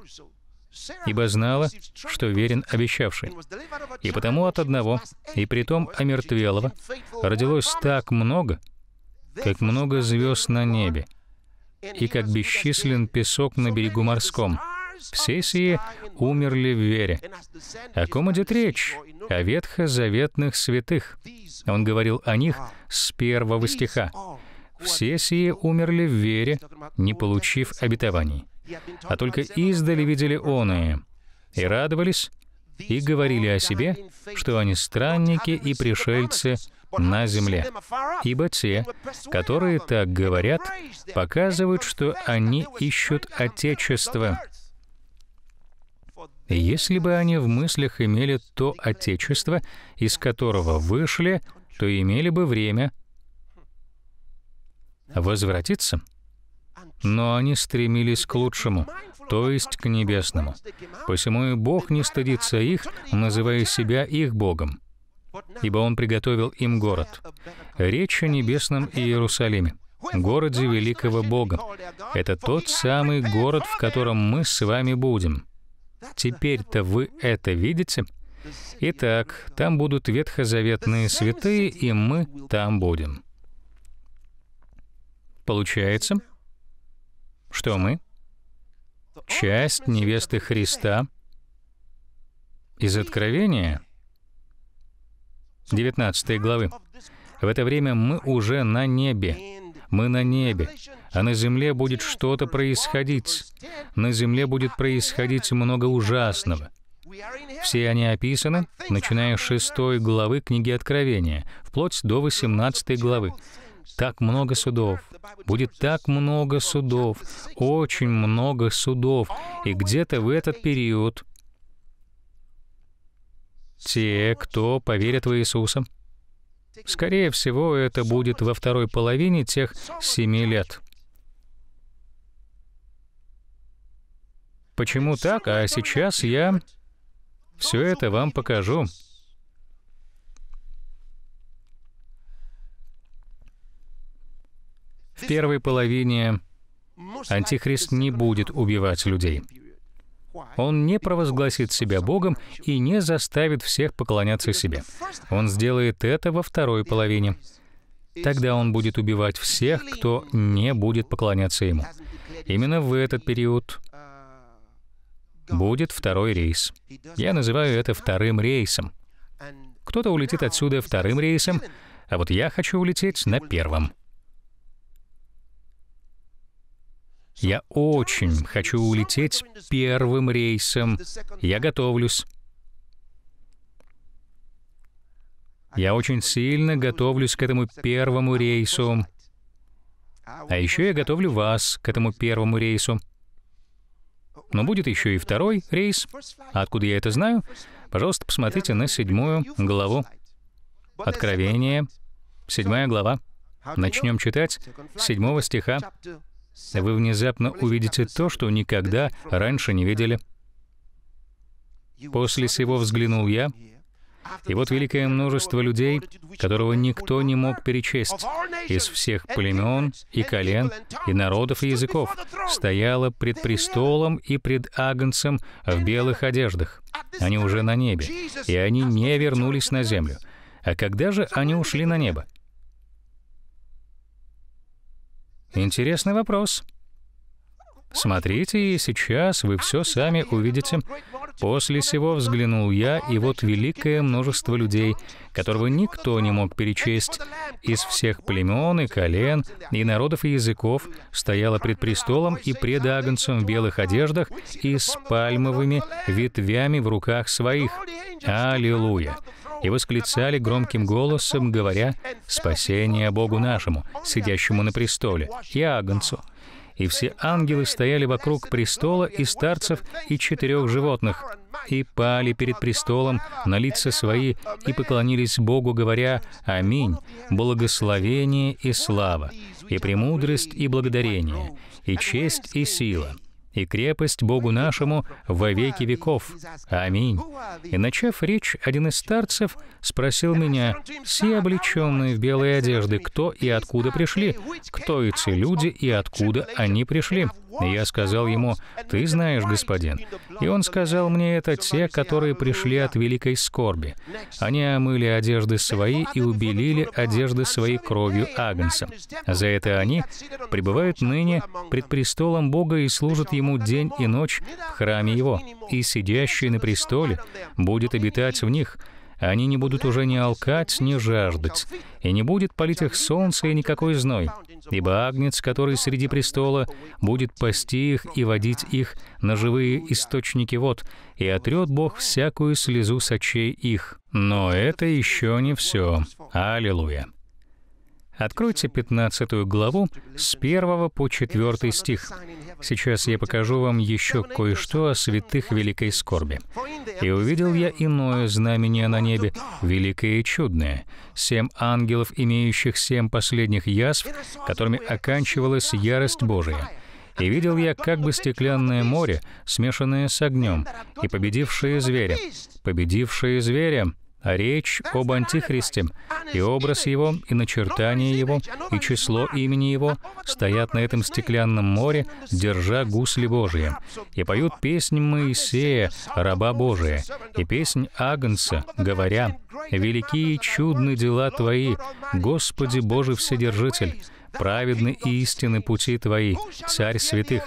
ибо знала, что верен обещавший. И потому от одного, и притом омертвелого, родилось так много, как много звезд на небе, и как бесчислен песок на берегу морском». Все сии умерли в вере. О ком идет речь? О ветхозаветных святых. Он говорил о них с первого стиха. Все сии умерли в вере, не получив обетований, а только издали видели оные, и радовались, и говорили о себе, что они странники и пришельцы на земле. Ибо те, которые так говорят, показывают, что они ищут Отечество, если бы они в мыслях имели то Отечество, из которого вышли, то имели бы время возвратиться. Но они стремились к лучшему, то есть к небесному. Посему и Бог не стыдится их, называя себя их Богом, ибо Он приготовил им город. Речь о небесном Иерусалиме городе великого Бога. Это тот самый город, в котором мы с вами будем. Теперь-то вы это видите? Итак, там будут ветхозаветные святые, и мы там будем. Получается, что мы — часть невесты Христа из Откровения, 19 главы. В это время мы уже на небе. Мы на небе, а на земле будет что-то происходить. На земле будет происходить много ужасного. Все они описаны, начиная с 6 главы книги Откровения, вплоть до 18 главы. Так много судов. Будет так много судов. Очень много судов. И где-то в этот период те, кто поверит в Иисуса, Скорее всего, это будет во второй половине тех семи лет. Почему так? А сейчас я все это вам покажу. В первой половине Антихрист не будет убивать людей. Он не провозгласит себя Богом и не заставит всех поклоняться себе. Он сделает это во второй половине. Тогда он будет убивать всех, кто не будет поклоняться ему. Именно в этот период будет второй рейс. Я называю это вторым рейсом. Кто-то улетит отсюда вторым рейсом, а вот я хочу улететь на первом. Я очень хочу улететь первым рейсом. Я готовлюсь. Я очень сильно готовлюсь к этому первому рейсу. А еще я готовлю вас к этому первому рейсу. Но будет еще и второй рейс. А откуда я это знаю? Пожалуйста, посмотрите на седьмую главу. Откровение, седьмая глава. Начнем читать с седьмого стиха вы внезапно увидите то, что никогда раньше не видели. После сего взглянул я, и вот великое множество людей, которого никто не мог перечесть, из всех племен и колен, и народов и языков, стояло пред престолом и пред Агнцем в белых одеждах. Они уже на небе, и они не вернулись на землю. А когда же они ушли на небо? Интересный вопрос. Смотрите, и сейчас вы все сами увидите. После сего взглянул я, и вот великое множество людей, которого никто не мог перечесть, из всех племен и колен, и народов и языков, стояло пред престолом и пред Агнцем в белых одеждах и с пальмовыми ветвями в руках своих. Аллилуйя! и восклицали громким голосом, говоря «Спасение Богу нашему, сидящему на престоле, и Агнцу». И все ангелы стояли вокруг престола и старцев и четырех животных, и пали перед престолом на лица свои и поклонились Богу, говоря «Аминь, благословение и слава, и премудрость и благодарение, и честь и сила» и крепость Богу нашему во веки веков. Аминь». И начав речь, один из старцев спросил меня, «Все облеченные в белые одежды, кто и откуда пришли? Кто эти люди и откуда они пришли?» Я сказал ему, «Ты знаешь, господин». И он сказал мне, это те, которые пришли от великой скорби. Они омыли одежды свои и убелили одежды своей кровью Агнца. За это они пребывают ныне пред престолом Бога и служат Ему день и ночь в храме Его. И сидящий на престоле будет обитать в них — они не будут уже ни алкать, ни жаждать, и не будет полить их солнце и никакой зной. Ибо Агнец, который среди престола, будет пасти их и водить их на живые источники вод, и отрет Бог всякую слезу с очей их. Но это еще не все. Аллилуйя. Откройте 15 главу с 1 по 4 стих. Сейчас я покажу вам еще кое-что о святых великой скорби. «И увидел я иное знамение на небе, великое и чудное, семь ангелов, имеющих семь последних язв, которыми оканчивалась ярость Божия». И видел я как бы стеклянное море, смешанное с огнем, и победившие зверя. Победившие зверя Речь об Антихристе, и образ его, и начертание его, и число имени его стоят на этом стеклянном море, держа гусли Божии, и поют песнь Моисея, раба Божия, и песнь Агнца, говоря, Великие чудные дела Твои, Господи Божий Вседержитель, праведны и истинны пути Твои, Царь святых».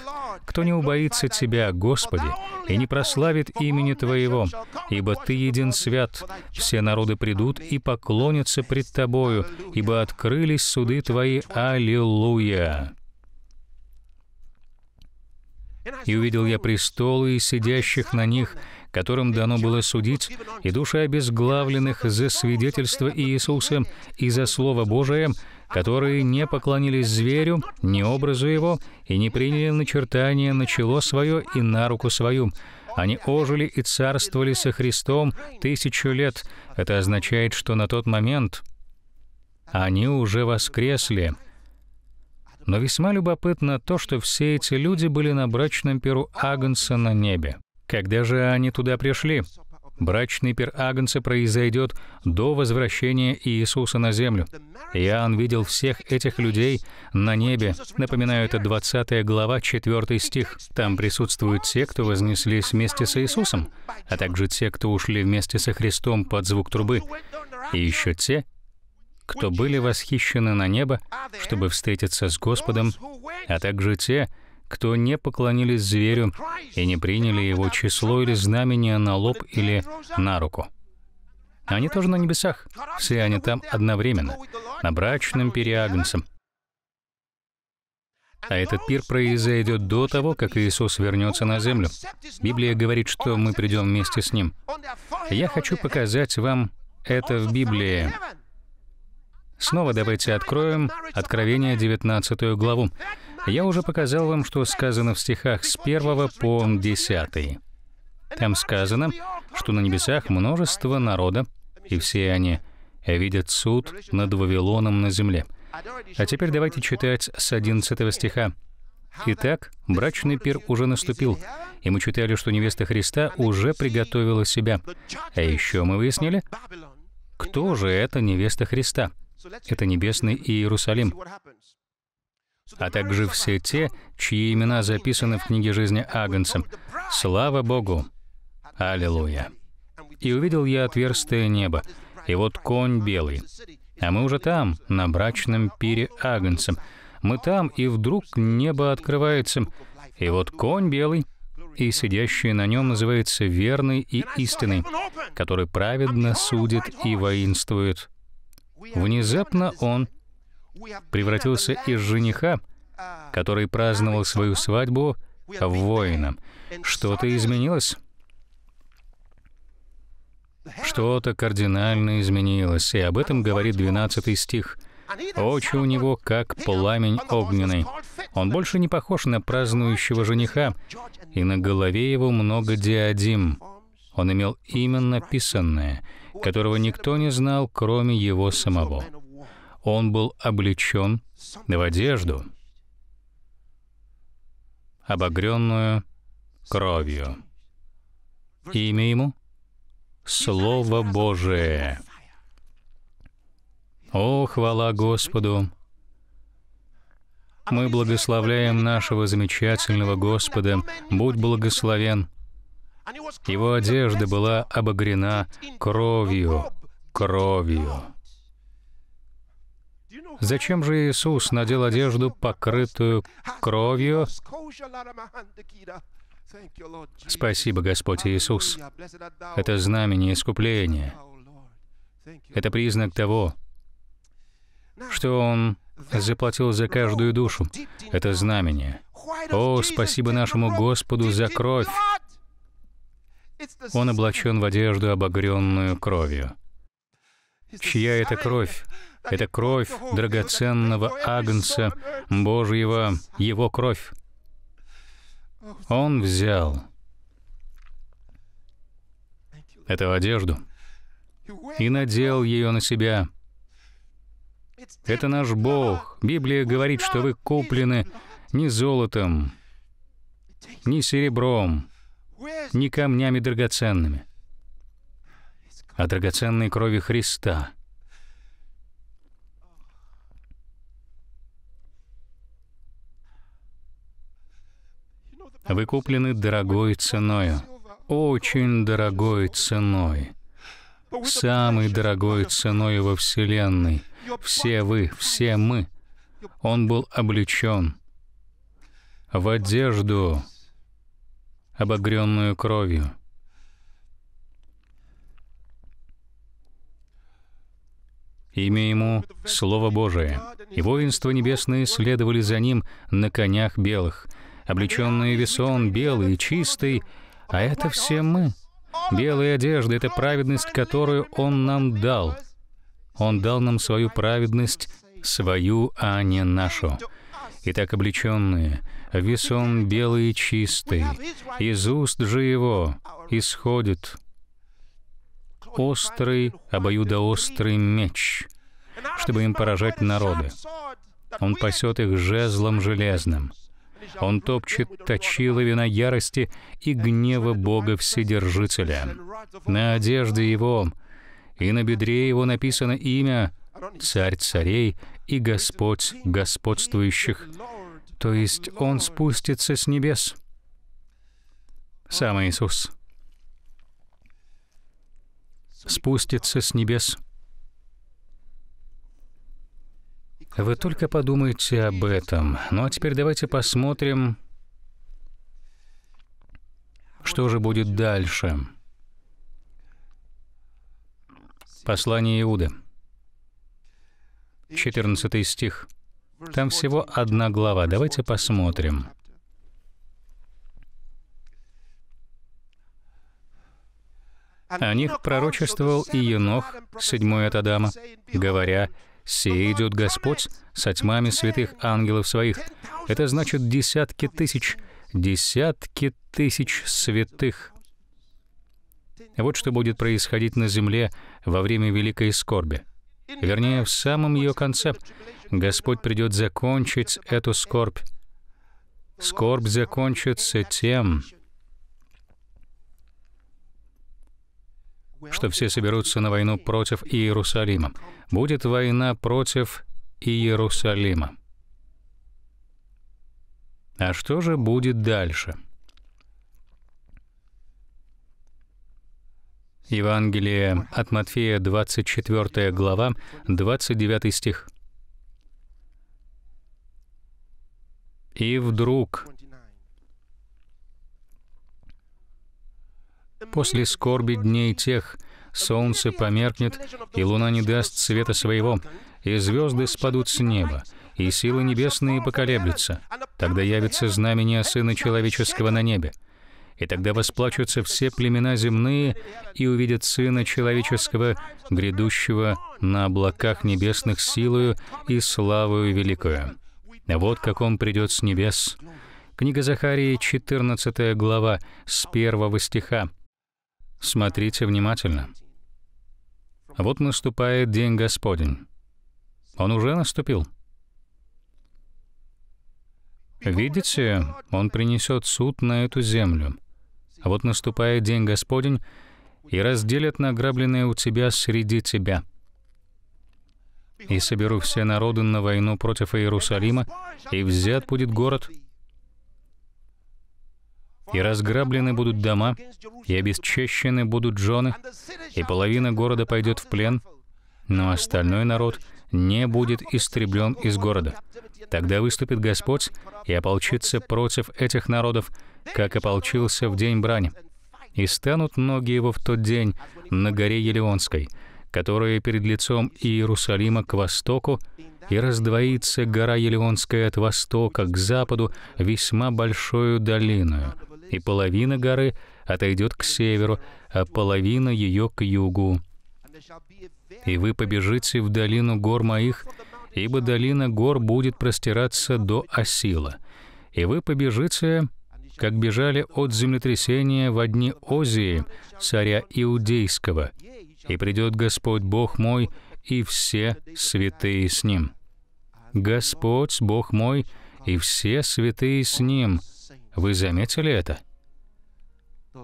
Кто не убоится Тебя, Господи, и не прославит имени Твоего, ибо Ты един свят, все народы придут и поклонятся пред Тобою, ибо открылись суды Твои. Аллилуйя!» И увидел я престолы и сидящих на них, которым дано было судить, и души обезглавленных за свидетельство Иисуса и за Слово Божие, которые не поклонились зверю, ни образу его, и не приняли начертание на чело свое и на руку свою. Они ожили и царствовали со Христом тысячу лет. Это означает, что на тот момент они уже воскресли. Но весьма любопытно то, что все эти люди были на брачном перу Агнца на небе. Когда же они туда пришли? брачный пир Агнца произойдет до возвращения Иисуса на землю. Иоанн видел всех этих людей на небе. Напоминаю, это 20 глава, 4 стих. Там присутствуют те, кто вознеслись вместе с Иисусом, а также те, кто ушли вместе со Христом под звук трубы. И еще те, кто были восхищены на небо, чтобы встретиться с Господом, а также те, кто не поклонились зверю и не приняли его число или знамение на лоб или на руку. Они тоже на небесах. Все они там одновременно, на брачном пире А этот пир произойдет до того, как Иисус вернется на землю. Библия говорит, что мы придем вместе с Ним. Я хочу показать вам это в Библии. Снова давайте откроем Откровение 19 главу. Я уже показал вам, что сказано в стихах с 1 по 10. Там сказано, что на небесах множество народа, и все они видят суд над Вавилоном на земле. А теперь давайте читать с 11 стиха. Итак, брачный пир уже наступил, и мы читали, что невеста Христа уже приготовила себя. А еще мы выяснили, кто же эта невеста Христа. Это небесный Иерусалим а также все те, чьи имена записаны в книге жизни Агнца. Слава Богу! Аллилуйя! И увидел я отверстие неба, и вот конь белый. А мы уже там, на брачном пире Агнца. Мы там, и вдруг небо открывается, и вот конь белый, и сидящий на нем называется верный и истинный, который праведно судит и воинствует. Внезапно он превратился из жениха, который праздновал свою свадьбу, в воина. Что-то изменилось. Что-то кардинально изменилось, и об этом говорит 12 стих. «Очи у него, как пламень огненный. Он больше не похож на празднующего жениха, и на голове его много диадим. Он имел именно писанное, которого никто не знал, кроме его самого» он был облечен в одежду, обогренную кровью. Имя ему — Слово Божие. О, хвала Господу! Мы благословляем нашего замечательного Господа, будь благословен. Его одежда была обогрена кровью, кровью. Зачем же Иисус надел одежду, покрытую кровью? Спасибо, Господь Иисус. Это знамение искупления. Это признак того, что Он заплатил за каждую душу. Это знамение. О, спасибо нашему Господу за кровь! Он облачен в одежду, обогренную кровью. Чья это кровь? Это кровь драгоценного Агнца Божьего, его кровь. Он взял эту одежду и надел ее на себя. Это наш Бог. Библия говорит, что вы куплены не золотом, не серебром, не камнями драгоценными, а драгоценной крови Христа — Вы куплены дорогой ценой, очень дорогой ценой, самой дорогой ценой во Вселенной. Все вы, все мы. Он был облечен в одежду, обогренную кровью. Имя ему — Слово Божие. И воинства небесные следовали за ним на конях белых, облеченные весон, белый, чистый, а это все мы. Белые одежды – это праведность, которую Он нам дал. Он дал нам свою праведность, свою, а не нашу. Итак, облеченные, весон белый и чистый, из уст же его исходит острый, обоюдоострый меч, чтобы им поражать народы. Он пасет их жезлом железным. Он топчет точила вина ярости и гнева Бога Вседержителя. На одежде его и на бедре его написано имя «Царь царей» и «Господь господствующих». То есть Он спустится с небес. Сам Иисус спустится с небес — Вы только подумайте об этом. Ну а теперь давайте посмотрим, что же будет дальше. Послание Иуда, 14 стих. Там всего одна глава. Давайте посмотрим. О них пророчествовал и Енох, седьмой от Адама, говоря, «Сие идет Господь со тьмами святых ангелов своих». Это значит десятки тысяч, десятки тысяч святых. Вот что будет происходить на земле во время великой скорби. Вернее, в самом ее конце. Господь придет закончить эту скорбь. Скорбь закончится тем, что все соберутся на войну против Иерусалима. Будет война против Иерусалима. А что же будет дальше? Евангелие от Матфея, 24 глава, 29 стих. «И вдруг После скорби дней тех солнце померкнет, и луна не даст света своего, и звезды спадут с неба, и силы небесные поколеблются. Тогда явится знамение Сына Человеческого на небе. И тогда восплачутся все племена земные и увидят Сына Человеческого, грядущего на облаках небесных силою и славою великою. Вот как Он придет с небес. Книга Захарии, 14 глава, с первого стиха. Смотрите внимательно. Вот наступает день Господень. Он уже наступил. Видите, он принесет суд на эту землю. А вот наступает день Господень, и разделят награбленное у тебя среди тебя. И соберу все народы на войну против Иерусалима, и взят будет город, и разграблены будут дома, и обесчещены будут жены, и половина города пойдет в плен, но остальной народ не будет истреблен из города. Тогда выступит Господь и ополчится против этих народов, как ополчился в день брани. И станут многие его в тот день на горе Елеонской, которая перед лицом Иерусалима к востоку, и раздвоится гора Елеонская от востока к западу весьма большую долину, и половина горы отойдет к северу, а половина ее к югу. И вы побежите в долину гор моих, ибо долина гор будет простираться до Осила. И вы побежите, как бежали от землетрясения в одни Озии, царя Иудейского, и придет Господь Бог мой, и все святые с Ним. Господь, Бог мой, и все святые с Ним — вы заметили это?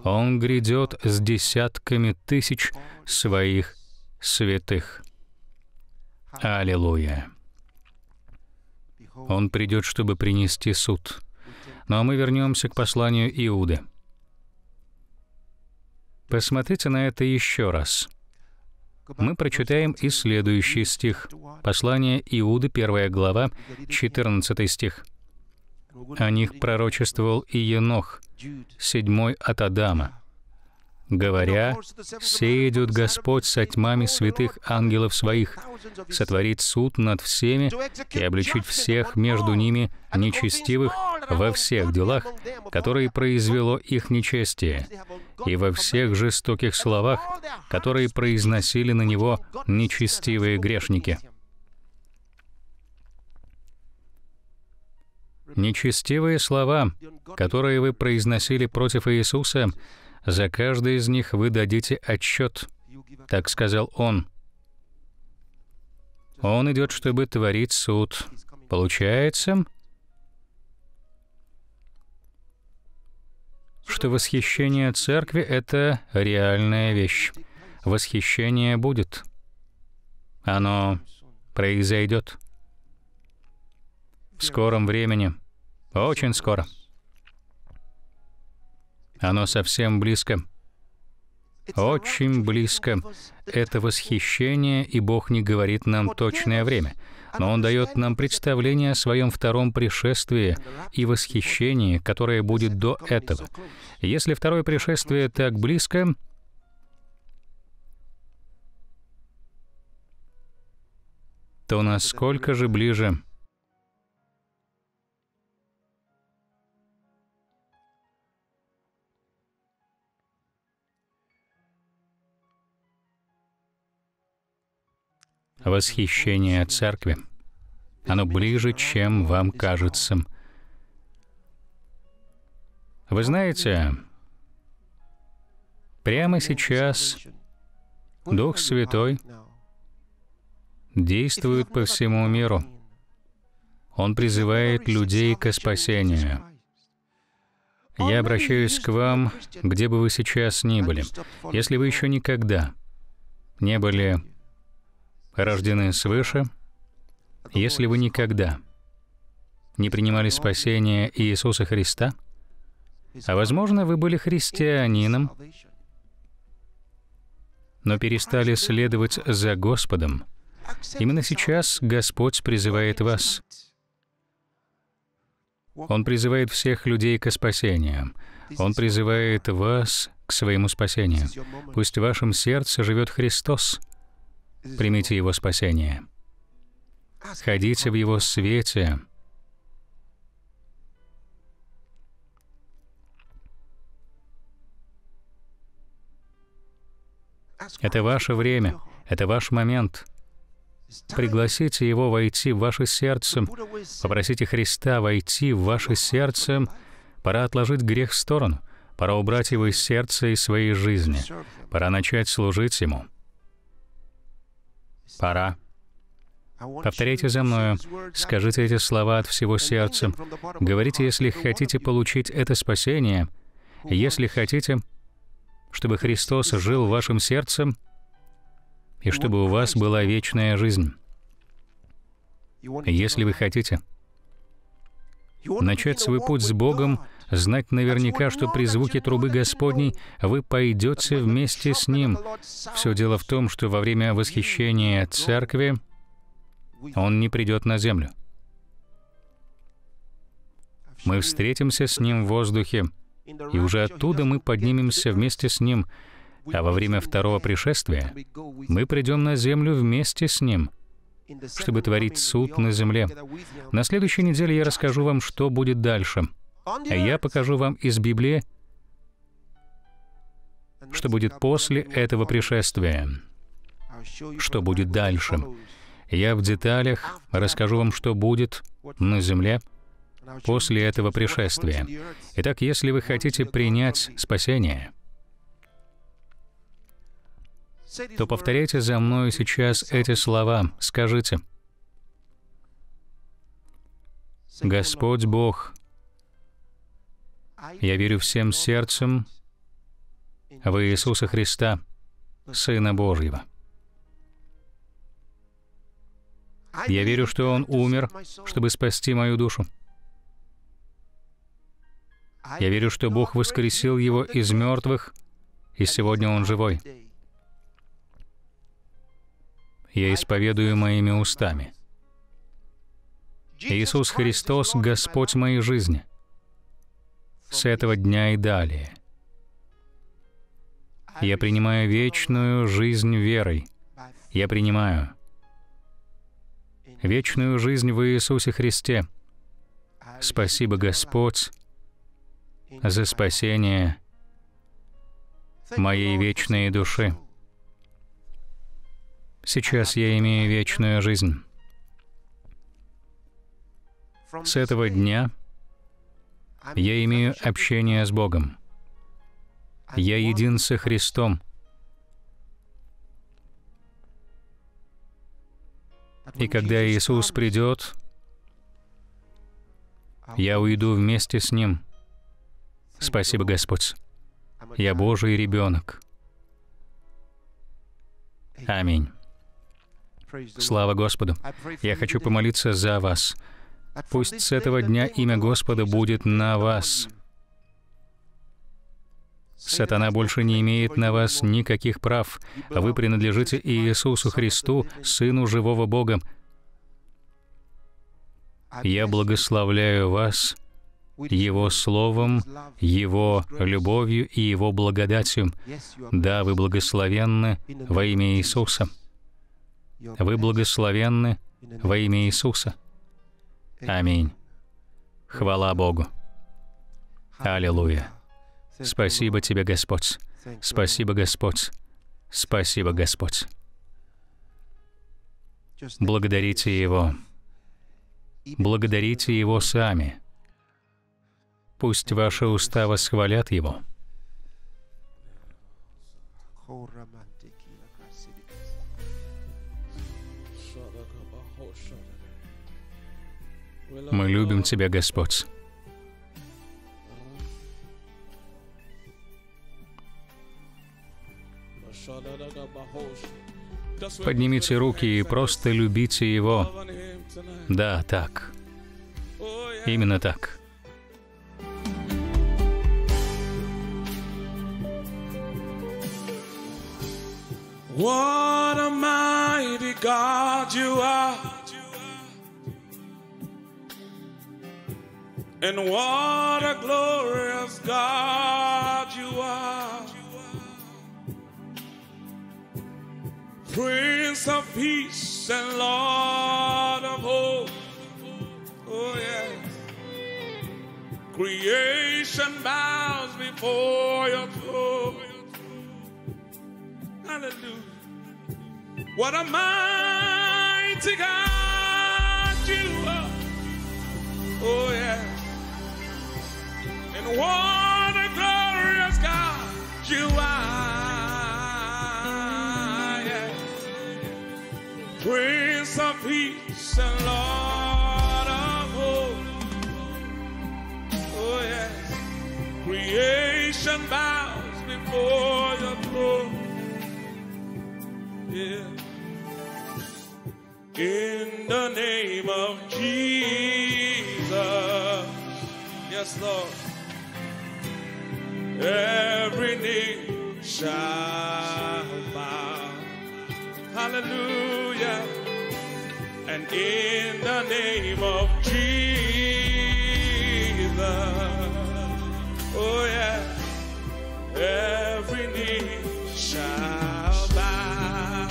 Он грядет с десятками тысяч своих святых. Аллилуйя! Он придет, чтобы принести суд. Но ну, а мы вернемся к посланию Иуды. Посмотрите на это еще раз. Мы прочитаем и следующий стих. Послание Иуды, 1 глава, 14 стих. О них пророчествовал и Енох, седьмой от Адама, говоря, «Се идет Господь со тьмами святых ангелов своих, сотворить суд над всеми и обличить всех между ними нечестивых во всех делах, которые произвело их нечестие, и во всех жестоких словах, которые произносили на него нечестивые грешники». Нечестивые слова, которые вы произносили против Иисуса, за каждый из них вы дадите отчет, так сказал Он. Он идет, чтобы творить суд. Получается, что восхищение церкви — это реальная вещь. Восхищение будет. Оно произойдет в скором времени. Очень скоро. Оно совсем близко. Очень близко. Это восхищение, и Бог не говорит нам точное время, но Он дает нам представление о Своем втором пришествии и восхищении, которое будет до этого. Если второе пришествие так близко, то насколько же ближе восхищение церкви. Оно ближе, чем вам кажется. Вы знаете, прямо сейчас Дух Святой действует по всему миру. Он призывает людей к спасению. Я обращаюсь к вам, где бы вы сейчас ни были. Если вы еще никогда не были рождены свыше, если вы никогда не принимали спасение Иисуса Христа, а возможно, вы были христианином, но перестали следовать за Господом, именно сейчас Господь призывает вас. Он призывает всех людей к спасению. Он призывает вас к своему спасению. Пусть в вашем сердце живет Христос — примите Его спасение. Ходите в Его свете. Это ваше время, это ваш момент. Пригласите Его войти в ваше сердце, попросите Христа войти в ваше сердце. Пора отложить грех в сторону, пора убрать его из сердца и своей жизни, пора начать служить Ему. Пора. Повторяйте за мною. Скажите эти слова от всего сердца. Говорите, если хотите получить это спасение, если хотите, чтобы Христос жил в вашем сердце и чтобы у вас была вечная жизнь. Если вы хотите начать свой путь с Богом, знать наверняка, что при звуке трубы Господней вы пойдете вместе с Ним. Все дело в том, что во время восхищения церкви Он не придет на землю. Мы встретимся с Ним в воздухе, и уже оттуда мы поднимемся вместе с Ним, а во время второго пришествия мы придем на землю вместе с Ним — чтобы творить суд на земле. На следующей неделе я расскажу вам, что будет дальше — а я покажу вам из Библии, что будет после этого пришествия, что будет дальше. Я в деталях расскажу вам, что будет на земле после этого пришествия. Итак, если вы хотите принять спасение, то повторяйте за мной сейчас эти слова, скажите, «Господь Бог я верю всем сердцем в Иисуса Христа, Сына Божьего. Я верю, что Он умер, чтобы спасти мою душу. Я верю, что Бог воскресил его из мертвых, и сегодня он живой. Я исповедую моими устами. Иисус Христос — Господь моей жизни с этого дня и далее. Я принимаю вечную жизнь верой. Я принимаю вечную жизнь в Иисусе Христе. Спасибо, Господь, за спасение моей вечной души. Сейчас я имею вечную жизнь. С этого дня — я имею общение с Богом. Я един со Христом. И когда Иисус придет, а я уйду вместе с Ним. Спасибо, Господь. А я Божий ребенок. Аминь. Слава Господу. Я хочу помолиться за вас. Пусть с этого дня имя Господа будет на вас. Сатана больше не имеет на вас никаких прав. Вы принадлежите Иисусу Христу, Сыну Живого Бога. Я благословляю вас Его Словом, Его любовью и Его благодатью. Да, вы благословенны во имя Иисуса. Вы благословенны во имя Иисуса. Аминь. Хвала Богу. Аллилуйя. Спасибо Тебе, Господь. Спасибо, Господь. Спасибо, Господь. Благодарите Его. Благодарите Его сами. Пусть ваши уста восхвалят Его. Мы любим Тебя, Господь. Поднимите руки и просто любите Его. Да, так. Именно так. What a mighty God you are. And what a glorious God you are. Prince of Peace and Lord of Hope. Oh, yes. Creation bows before your throne. Hallelujah. What a mighty God you are. Oh, yes. And what a glorious God you are. Yeah. Prince of peace and Lord of hope. Oh, yes. Creation bows before your throne. Yeah. In the name of Jesus. Yes, Lord. Every knee shall bow. Hallelujah. And in the name of Jesus. Oh, yeah. Every knee shall bow.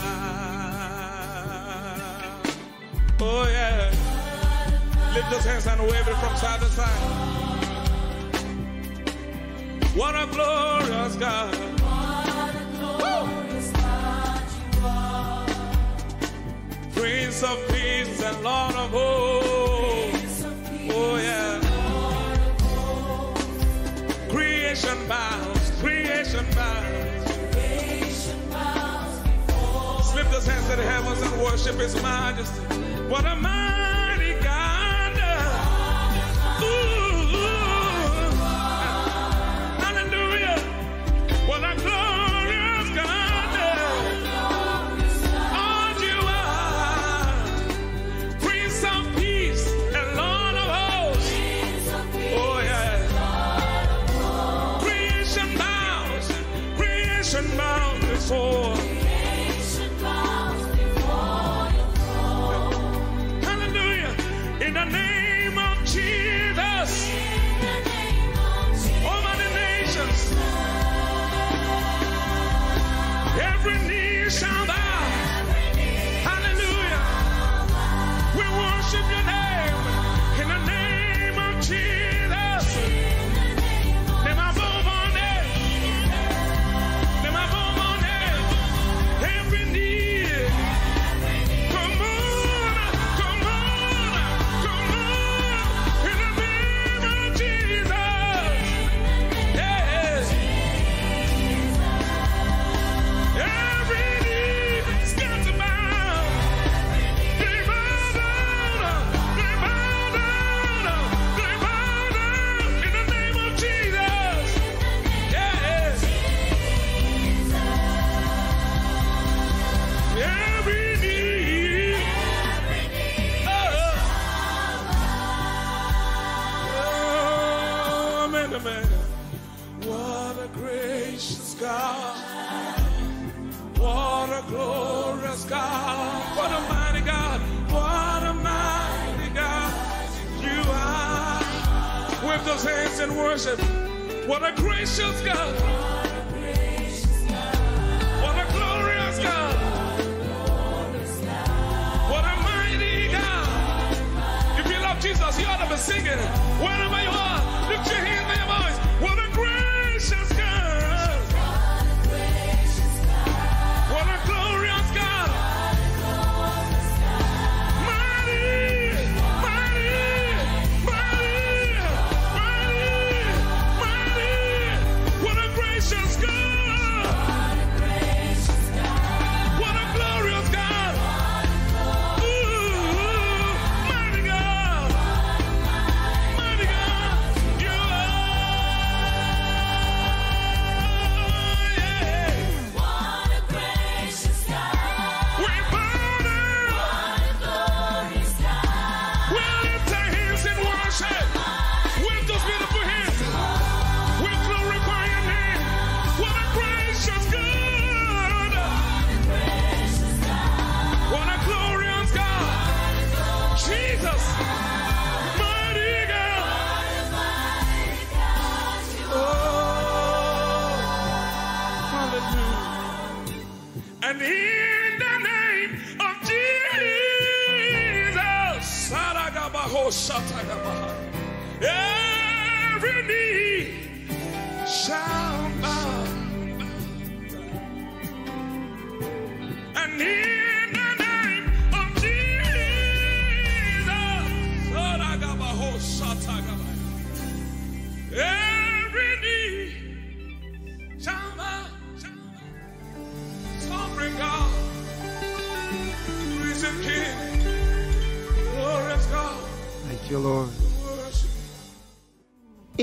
Oh, yeah. Lift those hands and wave it from side to side. What a glorious God. What a glorious God you are. Prince of peace and Lord of hosts. Oh yeah. Creation bows, creation bows. Creation bows Lift His hands to the heavens and worship His majesty. What a majesty.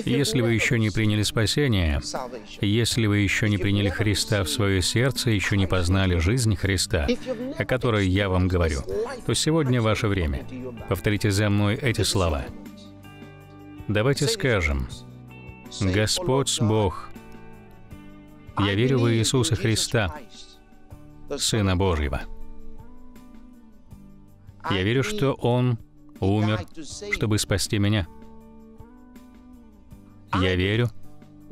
Если вы еще не приняли спасение, если вы еще не приняли Христа в свое сердце, еще не познали жизнь Христа, о которой я вам говорю, то сегодня ваше время. Повторите за мной эти слова. Давайте скажем, «Господь Бог, я верю в Иисуса Христа, Сына Божьего. Я верю, что Он умер, чтобы спасти меня. Я верю,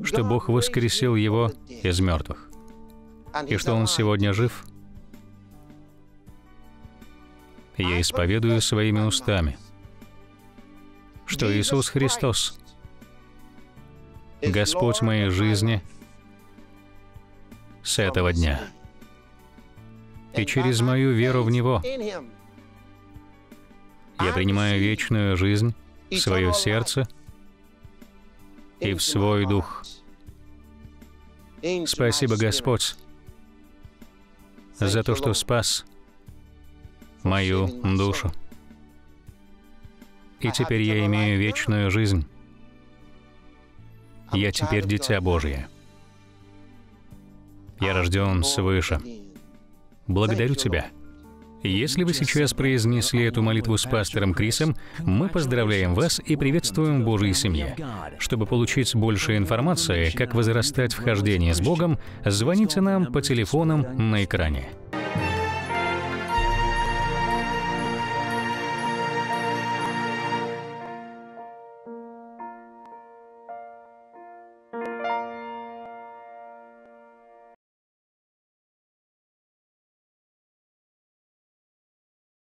что Бог воскресил его из мертвых, и что он сегодня жив. Я исповедую своими устами, что Иисус Христос, Господь моей жизни с этого дня, и через мою веру в Него я принимаю вечную жизнь в свое сердце, и в свой дух. Спасибо, Господь, за то, что спас мою душу. И теперь я имею вечную жизнь. Я теперь дитя Божие. Я рожден свыше. Благодарю Тебя если вы сейчас произнесли эту молитву с пастором Крисом, мы поздравляем вас и приветствуем в Божьей семье. Чтобы получить больше информации, как возрастать в хождении с Богом, звоните нам по телефонам на экране.